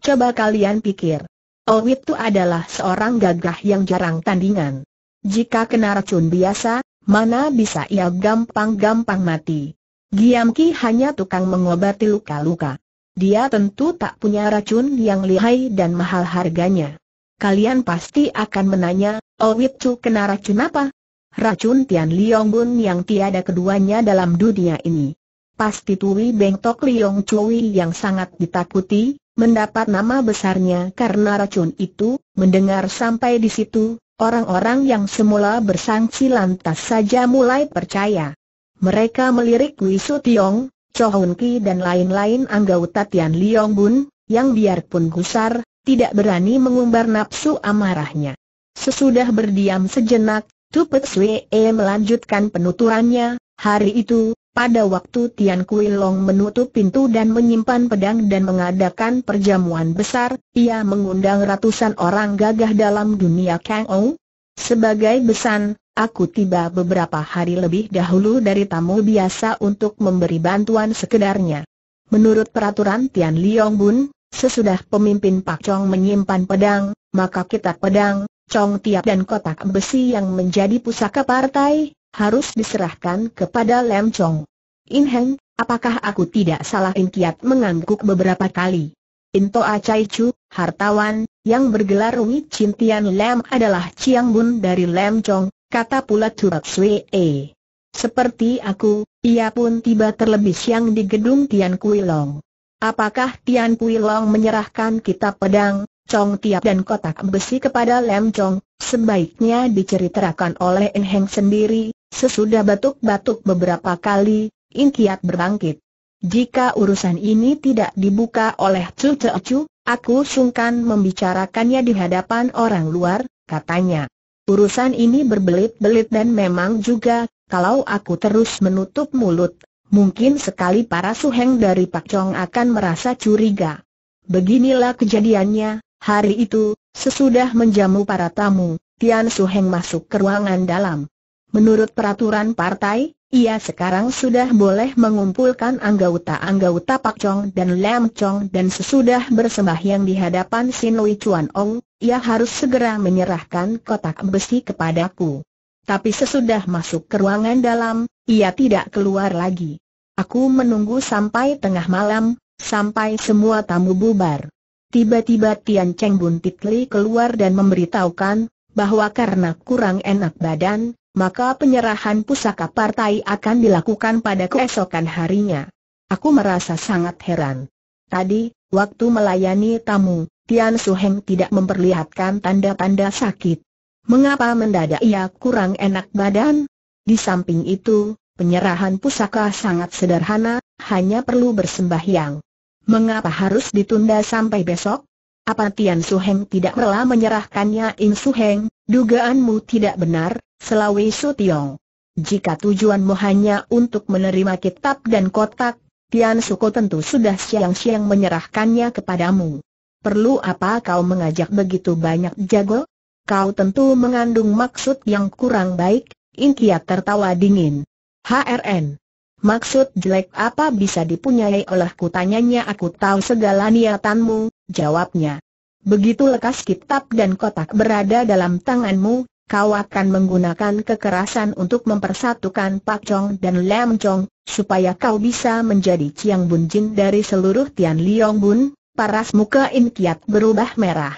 Coba kalian pikir. Owit Chu adalah seorang gagah yang jarang tandingan. Jika kena racun biasa, mana bisa ia gampang-gampang mati. Giam Ki hanya tukang mengobati luka-luka. Dia tentu tak punya racun yang lihai dan mahal harganya. Kalian pasti akan menanya, Owit oh, Chu kena racun apa? Racun Tian Liong Bun yang tiada keduanya dalam dunia ini. Pasti Tui Beng Tok Liong Chui yang sangat ditakuti, mendapat nama besarnya karena racun itu, mendengar sampai di situ, orang-orang yang semula bersangsi lantas saja mulai percaya. Mereka melirik Wei Su Tiong, Cho Hun Ki dan lain-lain anggota Tian Liong Bun, yang biarpun gusar, tidak berani mengumbar nafsu amarahnya. Sesudah berdiam sejenak, Tupet Swee e melanjutkan penuturannya, hari itu, pada waktu Tian Kui Long menutup pintu dan menyimpan pedang dan mengadakan perjamuan besar, ia mengundang ratusan orang gagah dalam dunia Kang Ou. Sebagai besan, Aku tiba beberapa hari lebih dahulu dari tamu biasa untuk memberi bantuan sekedarnya. Menurut peraturan Tian Liong Bun, sesudah pemimpin Pak Chong menyimpan pedang, maka kitab pedang, Chong tiap dan kotak besi yang menjadi pusaka partai, harus diserahkan kepada Lem Chong. In Heng, apakah aku tidak salah Inkiat mengangguk beberapa kali? Into Acai Chu, hartawan, yang bergelar Wei Cintian Lem adalah Chiang Bun dari Lem Chong, kata pula Tuak Sui E. Seperti aku, ia pun tiba terlebih siang di gedung Tian Kui Long. Apakah Tian Kui Long menyerahkan kitab pedang, Chong tiap dan kotak besi kepada Lem Chong, sebaiknya diceritakan oleh En Heng sendiri, sesudah batuk-batuk beberapa kali, Inkiat berbangkit. Jika urusan ini tidak dibuka oleh Chu Chu, aku sungkan membicarakannya di hadapan orang luar, katanya. Urusan ini berbelit-belit dan memang juga, kalau aku terus menutup mulut, mungkin sekali para suheng dari Pak Chong akan merasa curiga. Beginilah kejadiannya, hari itu, sesudah menjamu para tamu, Tian Suheng masuk ke ruangan dalam. Menurut peraturan partai, ia sekarang sudah boleh mengumpulkan anggota-anggota Pak Chong dan Lam Chong dan sesudah bersembahyang di hadapan Sin Lui Chuan Ong, ia harus segera menyerahkan kotak besi kepadaku. Tapi sesudah masuk ke ruangan dalam, ia tidak keluar lagi. Aku menunggu sampai tengah malam, sampai semua tamu bubar. Tiba-tiba Tian Cheng Titli keluar dan memberitahukan bahwa karena kurang enak badan, maka penyerahan pusaka partai akan dilakukan pada keesokan harinya. Aku merasa sangat heran. Tadi, waktu melayani tamu, Tian Su Heng tidak memperlihatkan tanda-tanda sakit. Mengapa mendadak ia kurang enak badan? Di samping itu, penyerahan pusaka sangat sederhana, hanya perlu bersembahyang. Mengapa harus ditunda sampai besok? Apa Tian Su Heng tidak rela menyerahkannya In Suheng, Dugaanmu tidak benar, Selawi Sutiong. Jika tujuanmu hanya untuk menerima kitab dan kotak, Tian Suko tentu sudah siang-siang menyerahkannya kepadamu. Perlu apa kau mengajak begitu banyak jago? Kau tentu mengandung maksud yang kurang baik, Inkiat tertawa dingin. HRN. Maksud jelek apa bisa dipunyai olehku tanyanya aku tahu segala niatanmu, jawabnya. Begitu lekas kitab dan kotak berada dalam tanganmu, kau akan menggunakan kekerasan untuk mempersatukan Pak Chong dan Lam Chong, supaya kau bisa menjadi Chiang Bun Jin dari seluruh Tian Liong Bun, paras muka In Kiat berubah merah.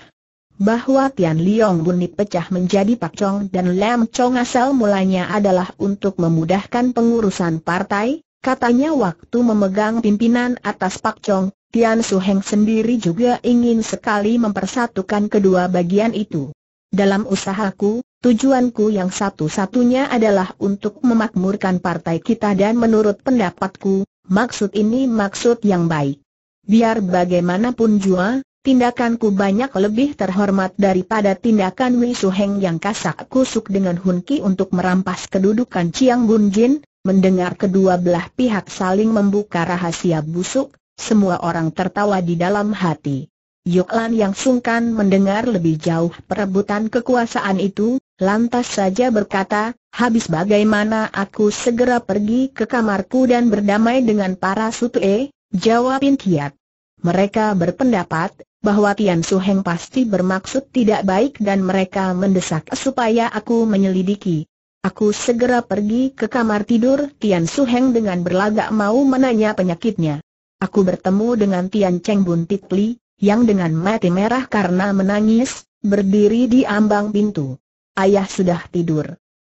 Bahwa Tian Liong Bun dipecah menjadi Pak Chong dan Lam Chong asal mulanya adalah untuk memudahkan pengurusan partai, Katanya waktu memegang pimpinan atas Pak Chong, Tian Su Heng sendiri juga ingin sekali mempersatukan kedua bagian itu. Dalam usahaku, tujuanku yang satu-satunya adalah untuk memakmurkan partai kita dan menurut pendapatku, maksud ini maksud yang baik. Biar bagaimanapun jua, tindakanku banyak lebih terhormat daripada tindakan Su Heng yang kasak kusuk dengan Hun Ki untuk merampas kedudukan Chiang Bun Jin, mendengar kedua belah pihak saling membuka rahasia busuk, semua orang tertawa di dalam hati. Yoklan yang sungkan mendengar lebih jauh perebutan kekuasaan itu, lantas saja berkata, habis bagaimana aku segera pergi ke kamarku dan berdamai dengan para sutue, jawab intiat. Mereka berpendapat, bahwa Tian Su Heng pasti bermaksud tidak baik dan mereka mendesak supaya aku menyelidiki. Aku segera pergi ke kamar tidur Tian Su Heng dengan berlagak mau menanya penyakitnya. Aku bertemu dengan Tian Cheng Bun Titli, yang dengan mati merah karena menangis, berdiri di ambang pintu. Ayah sudah tidur.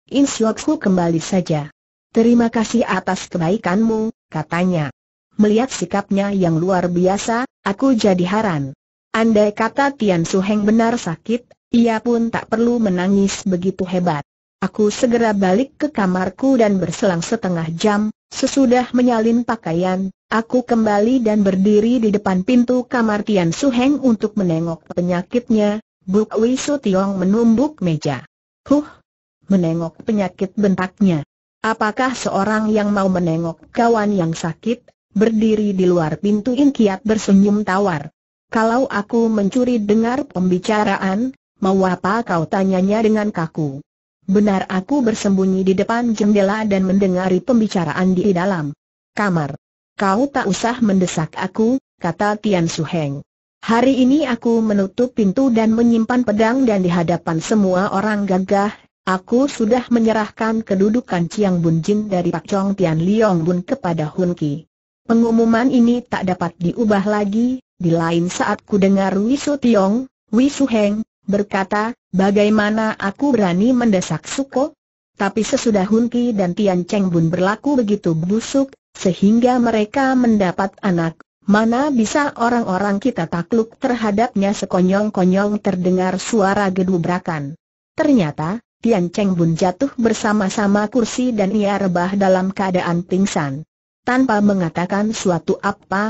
Insyokku kembali saja. Terima kasih atas kebaikanmu, katanya. Melihat sikapnya yang luar biasa, aku jadi heran. Andai kata Tian Su Heng benar sakit, ia pun tak perlu menangis begitu hebat. Aku segera balik ke kamarku dan berselang setengah jam, sesudah menyalin pakaian, Aku kembali dan berdiri di depan pintu kamar Tian Su Heng untuk menengok penyakitnya, Buk Wei Su Tiong menumbuk meja. Huh! Menengok penyakit bentaknya. Apakah seorang yang mau menengok kawan yang sakit, berdiri di luar pintu In Kiat bersenyum tawar. Kalau aku mencuri dengar pembicaraan, mau apa kau tanyanya dengan kaku? Benar aku bersembunyi di depan jendela dan mendengari pembicaraan di dalam kamar. Kau tak usah mendesak aku, kata Tian Su Heng. Hari ini aku menutup pintu dan menyimpan pedang dan di hadapan semua orang gagah, aku sudah menyerahkan kedudukan Chiang Bun Jin dari Pak Chong Tian Liong Bun kepada Hun Ki. Pengumuman ini tak dapat diubah lagi, di lain saat ku dengar Wisu Tiong, Wisu Heng, berkata, bagaimana aku berani mendesak Suko? Tapi sesudah Hun Ki dan Tian Cheng Bun berlaku begitu busuk, sehingga mereka mendapat anak, mana bisa orang-orang kita takluk terhadapnya sekonyong-konyong terdengar suara gedubrakan. Ternyata, Tian Cheng Bun jatuh bersama-sama kursi dan ia rebah dalam keadaan pingsan. Tanpa mengatakan suatu apa,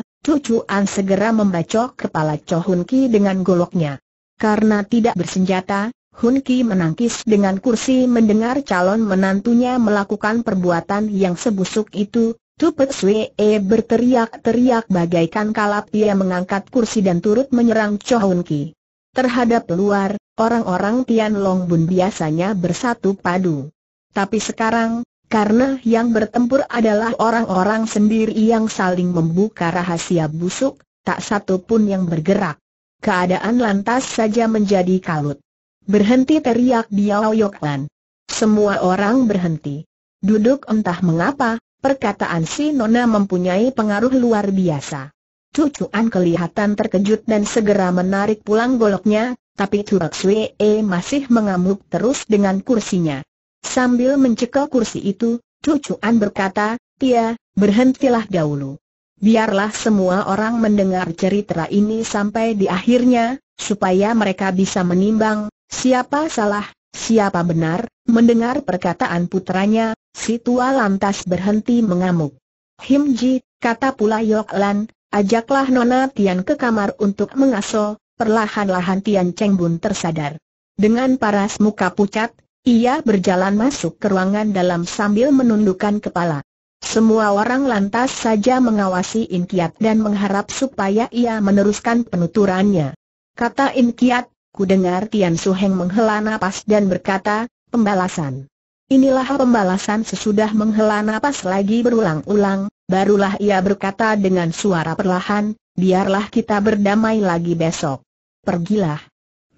An segera membacok kepala Cho Hun Ki dengan goloknya. Karena tidak bersenjata, Hun Ki menangkis dengan kursi mendengar calon menantunya melakukan perbuatan yang sebusuk itu, Tupet Swee e berteriak-teriak bagaikan kalap dia mengangkat kursi dan turut menyerang Chohun Ki. Terhadap luar, orang-orang Tian Long Bun biasanya bersatu padu. Tapi sekarang, karena yang bertempur adalah orang-orang sendiri yang saling membuka rahasia busuk, tak satu pun yang bergerak. Keadaan lantas saja menjadi kalut. Berhenti teriak dia Yoklan. Semua orang berhenti. Duduk entah mengapa, Perkataan si Nona mempunyai pengaruh luar biasa. Cucuan kelihatan terkejut dan segera menarik pulang goloknya, tapi Turak Swee e masih mengamuk terus dengan kursinya. Sambil mencekal kursi itu, Cucuan berkata, Tia, berhentilah dahulu. Biarlah semua orang mendengar cerita ini sampai di akhirnya, supaya mereka bisa menimbang, siapa salah, Siapa benar, mendengar perkataan putranya, si tua lantas berhenti mengamuk. Him Ji, kata pula Yok Lan, ajaklah Nona Tian ke kamar untuk mengaso, perlahan-lahan Tian Cheng Bun tersadar. Dengan paras muka pucat, ia berjalan masuk ke ruangan dalam sambil menundukkan kepala. Semua orang lantas saja mengawasi Inkiat dan mengharap supaya ia meneruskan penuturannya. Kata Inkiat, Ku dengar Tian Su Heng menghela nafas dan berkata, pembalasan. Inilah pembalasan sesudah menghela nafas lagi berulang-ulang, barulah ia berkata dengan suara perlahan, biarlah kita berdamai lagi besok. Pergilah.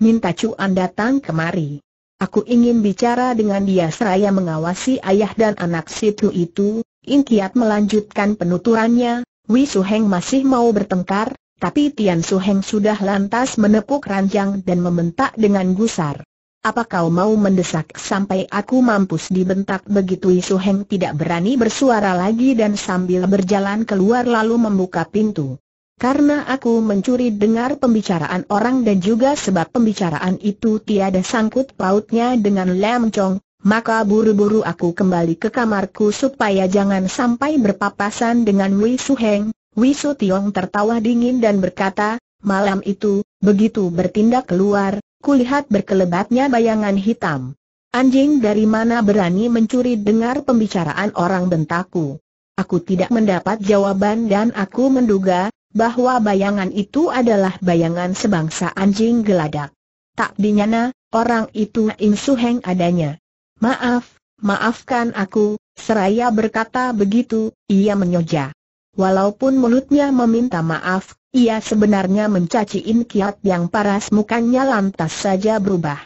Minta Cuan datang kemari. Aku ingin bicara dengan dia seraya mengawasi ayah dan anak situ itu, Inkiat melanjutkan penuturannya, Wei Suheng masih mau bertengkar, tapi Tian Su Heng sudah lantas menepuk ranjang dan membentak dengan gusar. Apa kau mau mendesak sampai aku mampus dibentak begitu Su Heng tidak berani bersuara lagi dan sambil berjalan keluar lalu membuka pintu. Karena aku mencuri dengar pembicaraan orang dan juga sebab pembicaraan itu tiada sangkut pautnya dengan Lam Chong, maka buru-buru aku kembali ke kamarku supaya jangan sampai berpapasan dengan Wei Su Heng, Wisu Tiong tertawa dingin dan berkata, malam itu, begitu bertindak keluar, kulihat berkelebatnya bayangan hitam. Anjing dari mana berani mencuri dengar pembicaraan orang bentaku? Aku tidak mendapat jawaban dan aku menduga, bahwa bayangan itu adalah bayangan sebangsa anjing geladak. Tak dinyana, orang itu Insu adanya. Maaf, maafkan aku, seraya berkata begitu, ia menyoja. Walaupun mulutnya meminta maaf, ia sebenarnya mencaci In Kiat yang paras mukanya lantas saja berubah.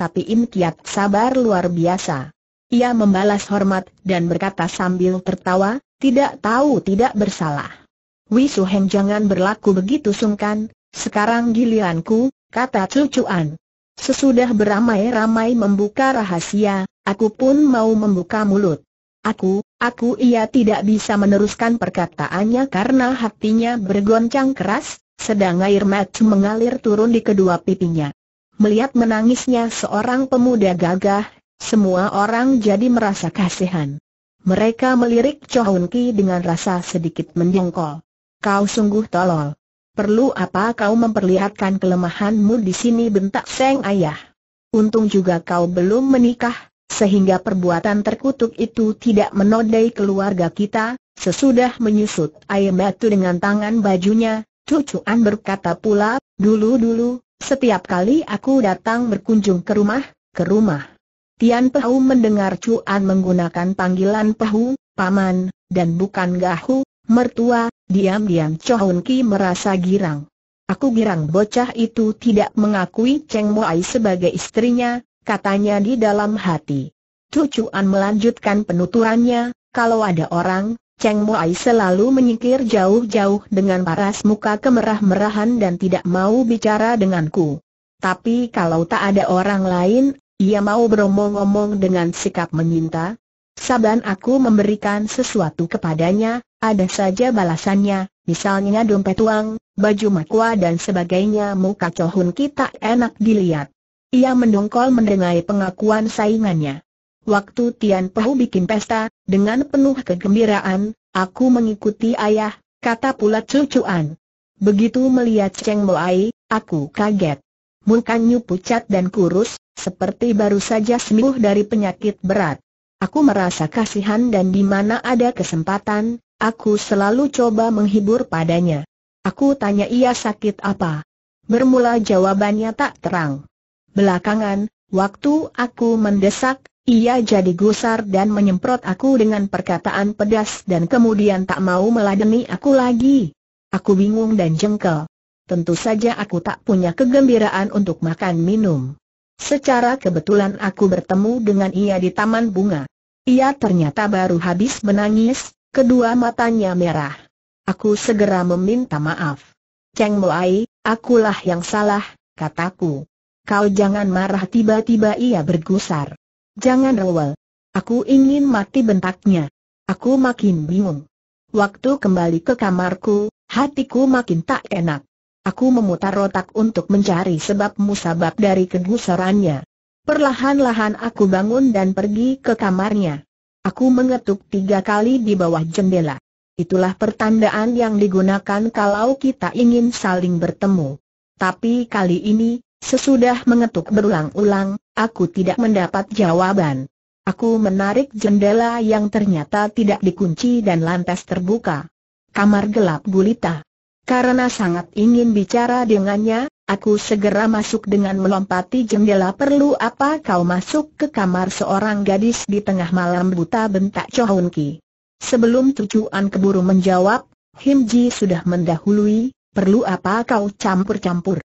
Tapi In Kiat sabar luar biasa. Ia membalas hormat dan berkata sambil tertawa, tidak tahu tidak bersalah. Wisu Heng jangan berlaku begitu sungkan, sekarang giliranku, kata cucuan. Sesudah beramai-ramai membuka rahasia, aku pun mau membuka mulut. Aku, Aku ia tidak bisa meneruskan perkataannya karena hatinya bergoncang keras, sedang air mata mengalir turun di kedua pipinya. Melihat menangisnya seorang pemuda gagah, semua orang jadi merasa kasihan. Mereka melirik Chohun Ki dengan rasa sedikit menjengkol. Kau sungguh tolol. Perlu apa kau memperlihatkan kelemahanmu di sini bentak Seng Ayah. Untung juga kau belum menikah, sehingga perbuatan terkutuk itu tidak menodai keluarga kita, sesudah menyusut air batu dengan tangan bajunya, An berkata pula, dulu-dulu, setiap kali aku datang berkunjung ke rumah, ke rumah. Tian Pehu mendengar Cuan menggunakan panggilan Pehu, Paman, dan bukan Gahu, mertua, diam-diam Chohun Ki merasa girang. Aku girang bocah itu tidak mengakui Cheng Moai sebagai istrinya, katanya di dalam hati. Cucuan melanjutkan penuturannya, kalau ada orang, Cheng Moai selalu menyingkir jauh-jauh dengan paras muka kemerah-merahan dan tidak mau bicara denganku. Tapi kalau tak ada orang lain, ia mau beromong-omong dengan sikap menyinta. Saban aku memberikan sesuatu kepadanya, ada saja balasannya, misalnya dompet uang, baju makwa dan sebagainya muka cohun kita enak dilihat. Ia mendongkol mendengai pengakuan saingannya. Waktu Tian Pehu bikin pesta, dengan penuh kegembiraan, aku mengikuti ayah, kata pula cucuan. Begitu melihat Cheng Moai, aku kaget. Mukanya pucat dan kurus, seperti baru saja sembuh dari penyakit berat. Aku merasa kasihan dan di mana ada kesempatan, aku selalu coba menghibur padanya. Aku tanya ia sakit apa. Bermula jawabannya tak terang. Belakangan, waktu aku mendesak, ia jadi gusar dan menyemprot aku dengan perkataan pedas dan kemudian tak mau meladeni aku lagi. Aku bingung dan jengkel. Tentu saja aku tak punya kegembiraan untuk makan minum. Secara kebetulan aku bertemu dengan ia di taman bunga. Ia ternyata baru habis menangis, kedua matanya merah. Aku segera meminta maaf. Cheng Moai, akulah yang salah, kataku. Kau jangan marah tiba-tiba ia bergusar. Jangan rewel. Aku ingin mati bentaknya. Aku makin bingung. Waktu kembali ke kamarku, hatiku makin tak enak. Aku memutar otak untuk mencari sebab musabab dari kegusarannya. Perlahan-lahan aku bangun dan pergi ke kamarnya. Aku mengetuk tiga kali di bawah jendela. Itulah pertandaan yang digunakan kalau kita ingin saling bertemu. Tapi kali ini, Sesudah mengetuk berulang-ulang, aku tidak mendapat jawaban. Aku menarik jendela yang ternyata tidak dikunci dan lantas terbuka. Kamar gelap gulita. Karena sangat ingin bicara dengannya, aku segera masuk dengan melompati jendela perlu apa kau masuk ke kamar seorang gadis di tengah malam buta bentak Chohun Ki. Sebelum tujuan keburu menjawab, Himji sudah mendahului, perlu apa kau campur-campur.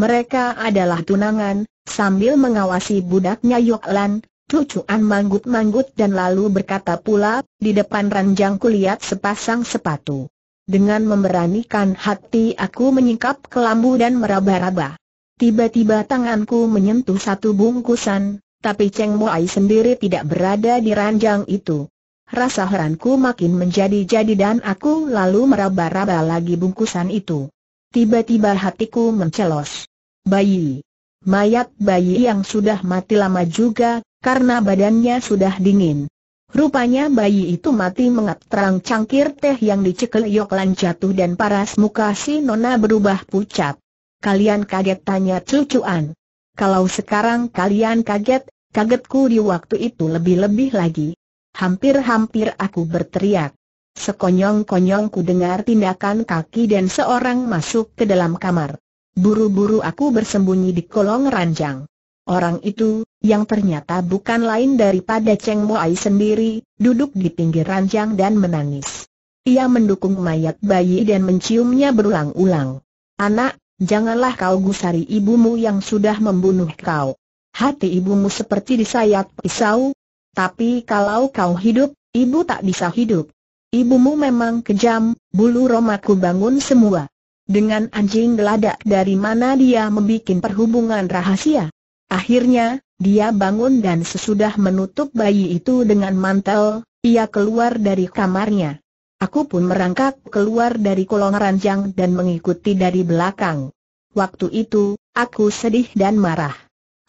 Mereka adalah tunangan, sambil mengawasi budaknya Yoklan, cucuan manggut-manggut dan lalu berkata pula, di depan ranjang kulihat sepasang sepatu. Dengan memberanikan hati aku menyingkap kelambu dan meraba-raba. Tiba-tiba tanganku menyentuh satu bungkusan, tapi Cheng Moai sendiri tidak berada di ranjang itu. Rasa heranku makin menjadi-jadi dan aku lalu meraba-raba lagi bungkusan itu. Tiba-tiba hatiku mencelos bayi. Mayat bayi yang sudah mati lama juga, karena badannya sudah dingin. Rupanya bayi itu mati mengap terang cangkir teh yang dicekel Yoklan jatuh dan paras muka si Nona berubah pucat. Kalian kaget tanya cucuan. Kalau sekarang kalian kaget, kagetku di waktu itu lebih-lebih lagi. Hampir-hampir aku berteriak. Sekonyong-konyong ku dengar tindakan kaki dan seorang masuk ke dalam kamar. Buru-buru aku bersembunyi di kolong ranjang. Orang itu, yang ternyata bukan lain daripada Cheng Moai sendiri, duduk di pinggir ranjang dan menangis. Ia mendukung mayat bayi dan menciumnya berulang-ulang. Anak, janganlah kau gusari ibumu yang sudah membunuh kau. Hati ibumu seperti disayat pisau. Tapi kalau kau hidup, ibu tak bisa hidup. Ibumu memang kejam, bulu romaku bangun semua. Dengan anjing geladak dari mana dia membuat perhubungan rahasia? Akhirnya, dia bangun dan sesudah menutup bayi itu dengan mantel, ia keluar dari kamarnya. Aku pun merangkak keluar dari kolong ranjang dan mengikuti dari belakang. Waktu itu, aku sedih dan marah.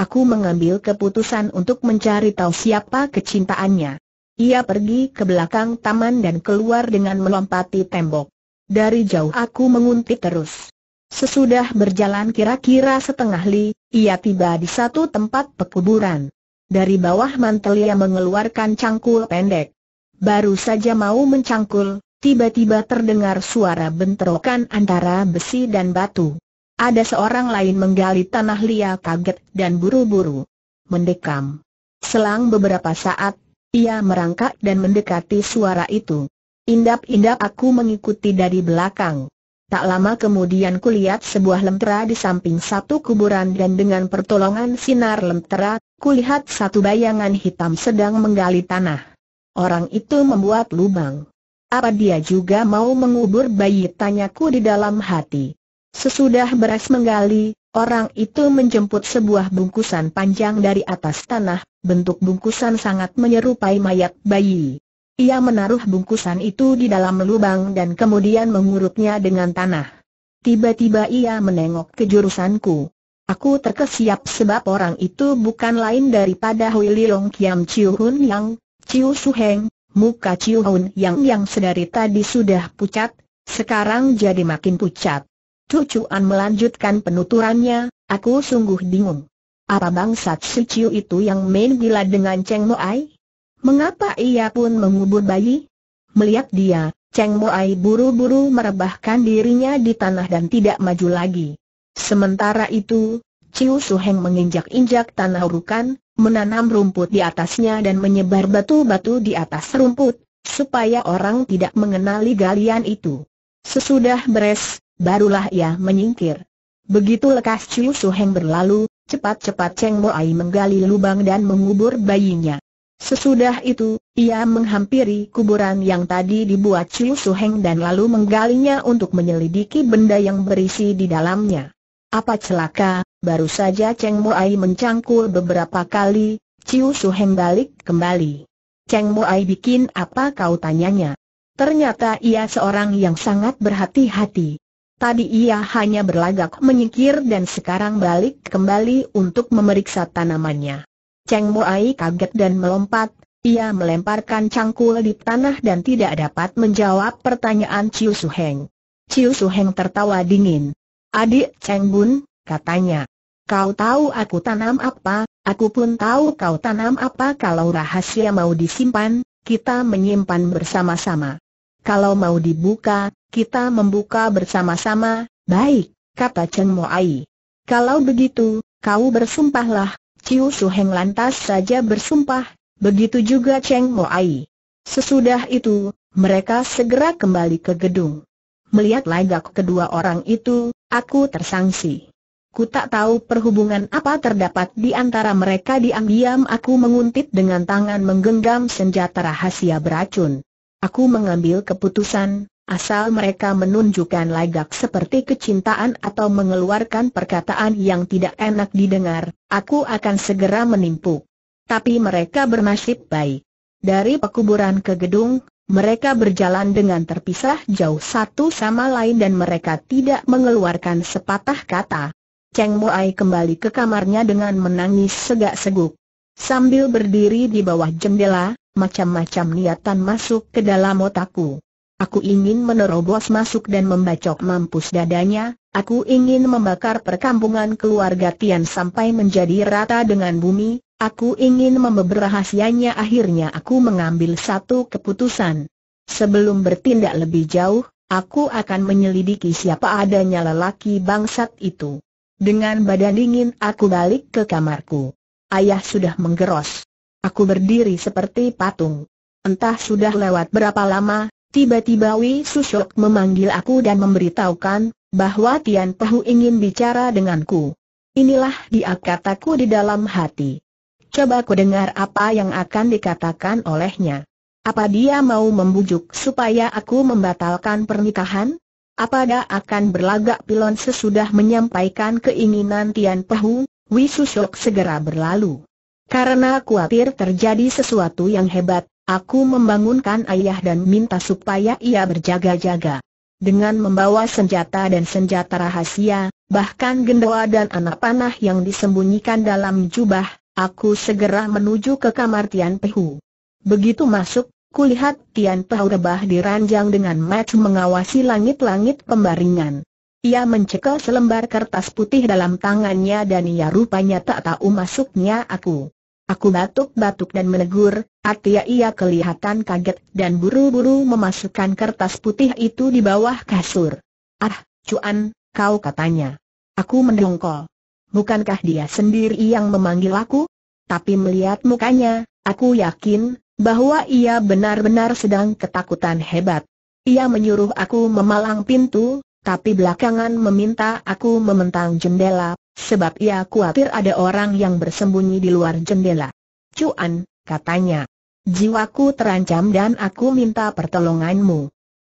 Aku mengambil keputusan untuk mencari tahu siapa kecintaannya. Ia pergi ke belakang taman dan keluar dengan melompati tembok. Dari jauh aku menguntit terus. Sesudah berjalan kira-kira setengah li, ia tiba di satu tempat pekuburan. Dari bawah mantel ia mengeluarkan cangkul pendek. Baru saja mau mencangkul, tiba-tiba terdengar suara bentrokan antara besi dan batu. Ada seorang lain menggali tanah lia kaget dan buru-buru mendekam. Selang beberapa saat, ia merangkak dan mendekati suara itu. Indap-indap aku mengikuti dari belakang. Tak lama kemudian kulihat sebuah lentera di samping satu kuburan dan dengan pertolongan sinar lentera, kulihat satu bayangan hitam sedang menggali tanah. Orang itu membuat lubang. Apa dia juga mau mengubur bayi tanyaku di dalam hati. Sesudah beres menggali, orang itu menjemput sebuah bungkusan panjang dari atas tanah, bentuk bungkusan sangat menyerupai mayat bayi. Ia menaruh bungkusan itu di dalam lubang dan kemudian mengurutnya dengan tanah. Tiba-tiba ia menengok ke jurusanku. Aku terkesiap sebab orang itu bukan lain daripada Hui Lilong Kiam Chiu Hun Yang, Chiu Su Heng, muka Chiu Hun Yang yang sedari tadi sudah pucat, sekarang jadi makin pucat. Cucuan melanjutkan penuturannya, aku sungguh bingung. Apa bangsat si Chiu itu yang main gila dengan Cheng Moai? Mengapa ia pun mengubur bayi? Melihat dia, Cheng Moai buru-buru merebahkan dirinya di tanah dan tidak maju lagi. Sementara itu, Chiu Heng menginjak-injak tanah rukan, menanam rumput di atasnya dan menyebar batu-batu di atas rumput, supaya orang tidak mengenali galian itu. Sesudah beres, barulah ia menyingkir. Begitu lekas Chiu Heng berlalu, cepat-cepat Cheng Moai menggali lubang dan mengubur bayinya. Sesudah itu, ia menghampiri kuburan yang tadi dibuat Chiu Su Heng dan lalu menggalinya untuk menyelidiki benda yang berisi di dalamnya. Apa celaka, baru saja Cheng Moai mencangkul beberapa kali, Chiu Su Heng balik kembali. Cheng Moai bikin apa kau tanyanya? Ternyata ia seorang yang sangat berhati-hati. Tadi ia hanya berlagak menyingkir dan sekarang balik kembali untuk memeriksa tanamannya. Cheng Moai kaget dan melompat, ia melemparkan cangkul di tanah dan tidak dapat menjawab pertanyaan Chiu Su Heng. Chiu Su Heng tertawa dingin. Adik Cheng Bun, katanya. Kau tahu aku tanam apa, aku pun tahu kau tanam apa kalau rahasia mau disimpan, kita menyimpan bersama-sama. Kalau mau dibuka, kita membuka bersama-sama, baik, kata Cheng Moai. Kalau begitu, kau bersumpahlah, Chiu Suheng lantas saja bersumpah, begitu juga Cheng Mo Ai. Sesudah itu, mereka segera kembali ke gedung. Melihat lagak kedua orang itu, aku tersangsi. Ku tak tahu perhubungan apa terdapat di antara mereka diam-diam aku menguntit dengan tangan menggenggam senjata rahasia beracun. Aku mengambil keputusan, Asal mereka menunjukkan lagak seperti kecintaan atau mengeluarkan perkataan yang tidak enak didengar, aku akan segera menimpuk. Tapi mereka bernasib baik. Dari pekuburan ke gedung, mereka berjalan dengan terpisah jauh satu sama lain dan mereka tidak mengeluarkan sepatah kata. Cheng Ai kembali ke kamarnya dengan menangis segak-seguk. Sambil berdiri di bawah jendela, macam-macam niatan masuk ke dalam otakku. Aku ingin menerobos masuk dan membacok mampus dadanya, aku ingin membakar perkampungan keluarga Tian sampai menjadi rata dengan bumi, aku ingin membeber akhirnya aku mengambil satu keputusan. Sebelum bertindak lebih jauh, aku akan menyelidiki siapa adanya lelaki bangsat itu. Dengan badan dingin aku balik ke kamarku. Ayah sudah menggeros. Aku berdiri seperti patung. Entah sudah lewat berapa lama, Tiba-tiba Wei Susok memanggil aku dan memberitahukan bahwa Tian Pehu ingin bicara denganku. Inilah dia kataku di dalam hati. Coba ku dengar apa yang akan dikatakan olehnya. Apa dia mau membujuk supaya aku membatalkan pernikahan? Apa dia akan berlagak pilon sesudah menyampaikan keinginan Tian Pehu? Wisushok segera berlalu. Karena khawatir terjadi sesuatu yang hebat, Aku membangunkan ayah dan minta supaya ia berjaga-jaga. Dengan membawa senjata dan senjata rahasia, bahkan gendoa dan anak panah yang disembunyikan dalam jubah, aku segera menuju ke kamar Tian Pehu. Begitu masuk, Kulihat Tian Pehu rebah diranjang dengan match mengawasi langit-langit pembaringan. Ia mencekal selembar kertas putih dalam tangannya dan ia rupanya tak tahu masuknya aku. Aku batuk-batuk dan menegur, Atia ia kelihatan kaget dan buru-buru memasukkan kertas putih itu di bawah kasur. Ah, Cuan, kau katanya. Aku mendongkol. Bukankah dia sendiri yang memanggil aku? Tapi melihat mukanya, aku yakin bahwa ia benar-benar sedang ketakutan hebat. Ia menyuruh aku memalang pintu, tapi belakangan meminta aku mementang jendela Sebab ia khawatir ada orang yang bersembunyi di luar jendela. Cuan, katanya. Jiwaku terancam dan aku minta pertolonganmu.